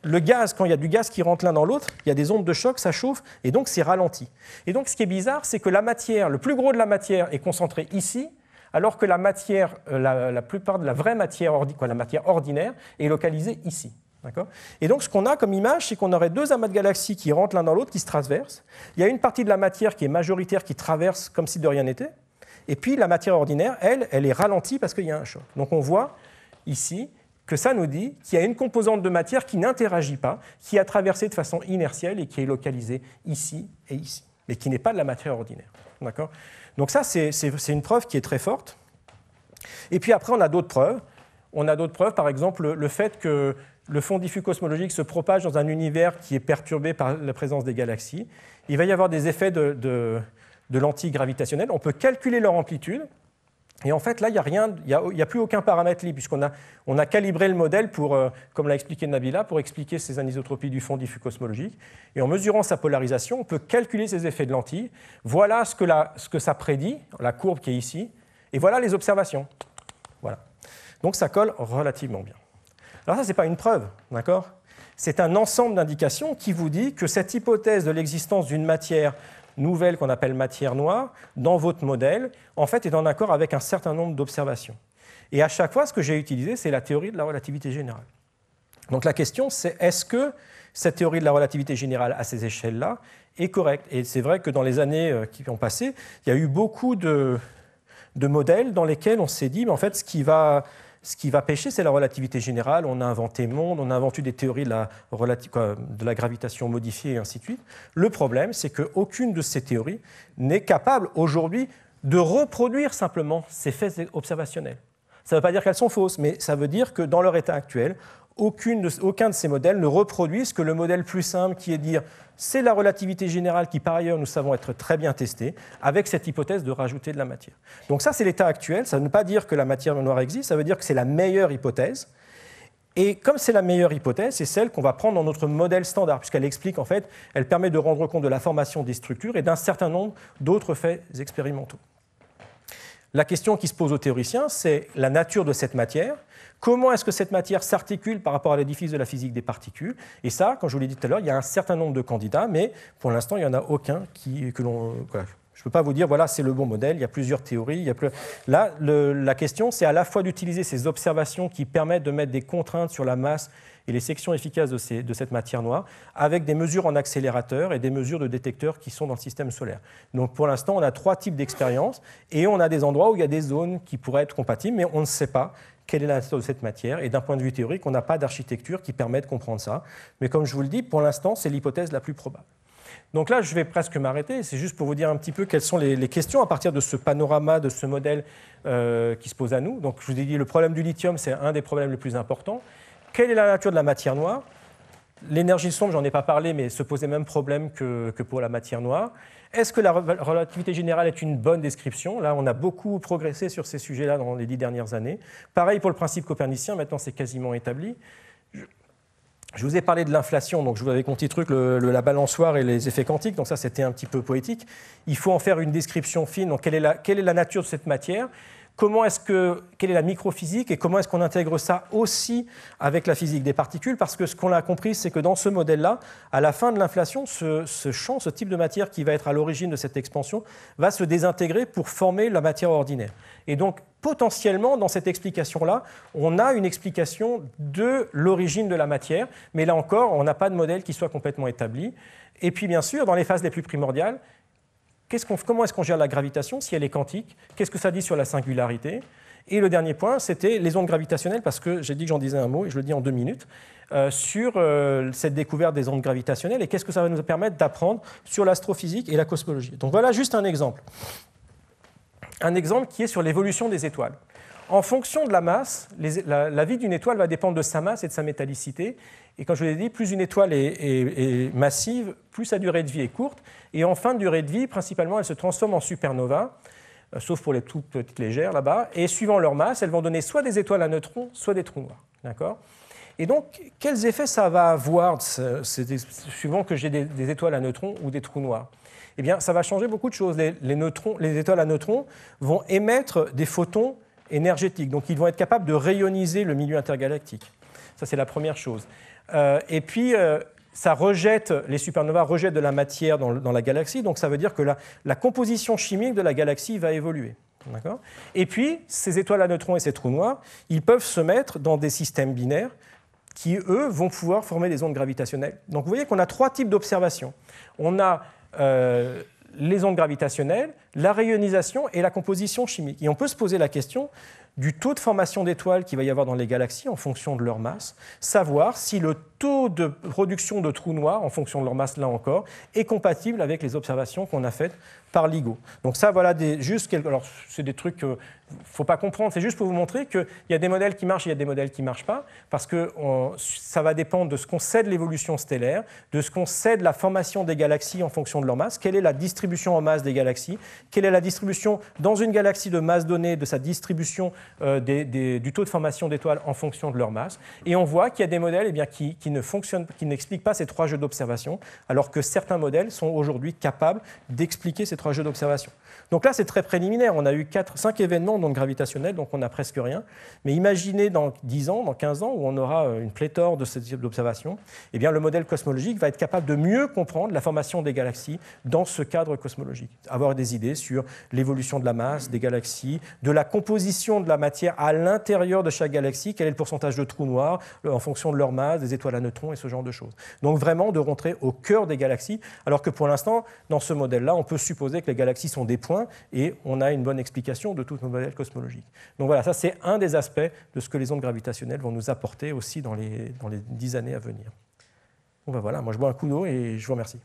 le gaz, quand il y a du gaz qui rentre l'un dans l'autre, il y a des ondes de choc, ça chauffe, et donc c'est ralenti. Et donc ce qui est bizarre, c'est que la matière, le plus gros de la matière est concentré ici, alors que la matière, euh, la, plupart de la vraie matière, la matière ordinaire est localisée ici. Et donc ce qu'on a comme image, c'est qu'on aurait deux amas de galaxies qui rentrent l'un dans l'autre, qui se transversent. Il y a une partie de la matière qui est majoritaire, qui traverse comme si de rien n'était. Et puis la matière ordinaire, elle, elle est ralentie parce qu'il y a un choc. Donc on voit ici que ça nous dit qu'il y a une composante de matière qui n'interagit pas, qui a traversé de façon inertielle et qui est localisée ici et ici, mais qui n'est pas de la matière ordinaire. D'accord donc ça, c'est une preuve qui est très forte. Et puis après, on a d'autres preuves. On a d'autres preuves, par exemple, le fait que le fond diffus cosmologique se propage dans un univers qui est perturbé par la présence des galaxies. Il va y avoir des effets de, lentilles gravitationnelles. On peut calculer leur amplitude et en fait, là, il n'y a plus aucun paramètre libre, puisqu'on a, on a calibré le modèle pour, euh, comme l'a expliqué Nabila, pour expliquer ces anisotropies du fond diffus cosmologique. Et en mesurant sa polarisation, on peut calculer ses effets de lentilles. Voilà ce que, ce que ça prédit, la courbe qui est ici, et voilà les observations. Voilà. Donc ça colle relativement bien. Alors ça, ce n'est pas une preuve, d'accord C'est un ensemble d'indications qui vous dit que cette hypothèse de l'existence d'une matière nouvelle qu'on appelle matière noire dans votre modèle, en fait, est en accord avec un certain nombre d'observations. Et à chaque fois, ce que j'ai utilisé, c'est la théorie de la relativité générale. Donc la question, c'est est-ce que cette théorie de la relativité générale à ces échelles-là est correcte Et c'est vrai que dans les années euh, qui ont passé, il y a eu beaucoup de, de modèles dans lesquels on s'est dit, mais en fait, ce qui va ce qui va pêcher, c'est la relativité générale. On a inventé monde, on a inventé des théories de la, de la gravitation modifiée et ainsi de suite. Le problème, c'est qu'aucune de ces théories n'est capable aujourd'hui de reproduire simplement ces faits observationnels. Ça ne veut pas dire qu'elles sont fausses, mais ça veut dire que dans leur état actuel, aucun de ces modèles ne reproduit que le modèle plus simple qui est de dire c'est la relativité générale qui, par ailleurs, nous savons être très bien testée, avec cette hypothèse de rajouter de la matière. Donc ça, c'est l'état actuel. Ça ne veut pas dire que la matière noire existe, ça veut dire que c'est la meilleure hypothèse. Et comme c'est la meilleure hypothèse, c'est celle qu'on va prendre dans notre modèle standard, puisqu'elle explique en fait, elle permet de rendre compte de la formation des structures et d'un certain nombre d'autres faits expérimentaux. La question qui se pose aux théoriciens, c'est la nature de cette matière. Comment est-ce que cette matière s'articule par rapport à l'édifice de la physique des particules Et ça, comme je vous l'ai dit tout à l'heure, il y a un certain nombre de candidats, mais pour l'instant, il n'y en a aucun que l'on, je ne peux pas vous dire, voilà, c'est le bon modèle, il y a plusieurs théories. Là, la question, c'est à la fois d'utiliser ces observations qui permettent de mettre des contraintes sur la masse et les sections efficaces de, de, cette matière noire, avec des mesures en accélérateur et des mesures de détecteurs qui sont dans le système solaire. Donc pour l'instant, on a trois types d'expériences, et on a des endroits où il y a des zones qui pourraient être compatibles, mais on ne sait pas quelle est la nature de cette matière. Et d'un point de vue théorique, on n'a pas d'architecture qui permet de comprendre ça. Mais comme je vous le dis, pour l'instant, c'est l'hypothèse la plus probable. Donc là, je vais presque m'arrêter. C'est juste pour vous dire un petit peu quelles sont les, questions à partir de ce panorama, de ce modèle euh, qui se pose à nous. Donc je vous ai dit, le problème du lithium, c'est un des problèmes les plus importants. Quelle est la nature de la matière noire L'énergie sombre, j'en ai pas parlé, mais se pose les mêmes problème que, que pour la matière noire. Est-ce que la relativité générale est une bonne description Là, on a beaucoup progressé sur ces sujets-là dans les dix dernières années. Pareil pour le principe copernicien, maintenant c'est quasiment établi. Je vous ai parlé de l'inflation, donc je vous avais compté le truc, la balançoire et les effets quantiques, donc ça c'était un petit peu poétique. Il faut en faire une description fine, donc quelle est la nature de cette matière comment est-ce que, quelle est la microphysique et comment est-ce qu'on intègre ça aussi avec la physique des particules Parce que ce qu'on a compris, c'est que dans ce modèle-là, à la fin de l'inflation, ce, ce, champ, ce type de matière qui va être à l'origine de cette expansion, va se désintégrer pour former la matière ordinaire. Et donc, potentiellement, dans cette explication-là, on a une explication de l'origine de la matière, mais là encore, on n'a pas de modèle qui soit complètement établi. Et puis, bien sûr, dans les phases les plus primordiales, comment est-ce qu'on gère la gravitation si elle est quantique Qu'est-ce que ça dit sur la singularité Et le dernier point, c'était les ondes gravitationnelles, parce que j'ai dit que j'en disais un mot, et je le dis en deux minutes, euh, sur euh, cette découverte des ondes gravitationnelles, et qu'est-ce que ça va nous permettre d'apprendre sur l'astrophysique et la cosmologie. Donc voilà juste un exemple. Un exemple qui est sur l'évolution des étoiles. En fonction de la masse, la vie d'une étoile va dépendre de sa masse et de sa métallicité, et comme je vous l'ai dit, plus une étoile est, massive, plus sa durée de vie est courte. Et en fin de durée de vie, principalement, elle se transforme en supernova, euh, sauf pour les toutes petites légères là-bas. Et suivant leur masse, elles vont donner soit des étoiles à neutrons, soit des trous noirs. D'accord Et donc, quels effets ça va avoir, suivant que j'ai des, étoiles à neutrons ou des trous noirs Eh bien, ça va changer beaucoup de choses. Les, neutrons, les étoiles à neutrons vont émettre des photons énergétiques. Donc, ils vont être capables de rayoniser le milieu intergalactique. Ça, c'est la première chose. Euh, et puis, euh, ça rejette, les supernovas rejettent de la matière dans, la galaxie, donc ça veut dire que la, composition chimique de la galaxie va évoluer. Et puis, ces étoiles à neutrons et ces trous noirs, ils peuvent se mettre dans des systèmes binaires qui, eux, vont pouvoir former des ondes gravitationnelles. Donc vous voyez qu'on a trois types d'observations. On a euh, les ondes gravitationnelles, la rayonisation et la composition chimique. Et on peut se poser la question du taux de formation d'étoiles qu'il va y avoir dans les galaxies en fonction de leur masse, savoir si le taux de production de trous noirs, en fonction de leur masse là encore, est compatible avec les observations qu'on a faites par LIGO. Donc ça, voilà, des, juste quelques, alors c'est des trucs qu'il faut pas comprendre, c'est juste pour vous montrer qu'il y a des modèles qui marchent, il y a des modèles qui marchent pas, parce que euh, ça va dépendre de ce qu'on sait de l'évolution stellaire, de ce qu'on sait de la formation des galaxies en fonction de leur masse, quelle est la distribution en masse des galaxies, quelle est la distribution dans une galaxie de masse donnée, de sa distribution euh, du taux de formation d'étoiles en fonction de leur masse. Et on voit qu'il y a des modèles et eh bien, qui qui ne fonctionne, qui n'explique pas ces trois jeux d'observation, alors que certains modèles sont aujourd'hui capables d'expliquer ces trois jeux d'observation. Donc là, c'est très préliminaire. On a eu quatre 5 événements d'ondes gravitationnelles, donc on n'a presque rien. Mais imaginez dans 10 ans, dans 15 ans, où on aura euh, une pléthore de cette type d'observations, eh bien, le modèle cosmologique va être capable de mieux comprendre la formation des galaxies dans ce cadre cosmologique. Avoir des idées sur l'évolution de la masse des galaxies, de la composition de la matière à l'intérieur de chaque galaxie, quel est le pourcentage de trous noirs euh, en fonction de leur masse, des étoiles à neutrons et ce genre de choses. Donc vraiment de rentrer au cœur des galaxies, alors que pour l'instant, dans ce modèle-là, on peut supposer que les galaxies sont des points et on a une bonne explication de toutes nos modèles cosmologiques. Donc voilà, ça c'est un des aspects de ce que les ondes gravitationnelles vont nous apporter aussi dans les, dix années à venir. Bon ben voilà, moi je bois un coup d'eau et je vous remercie.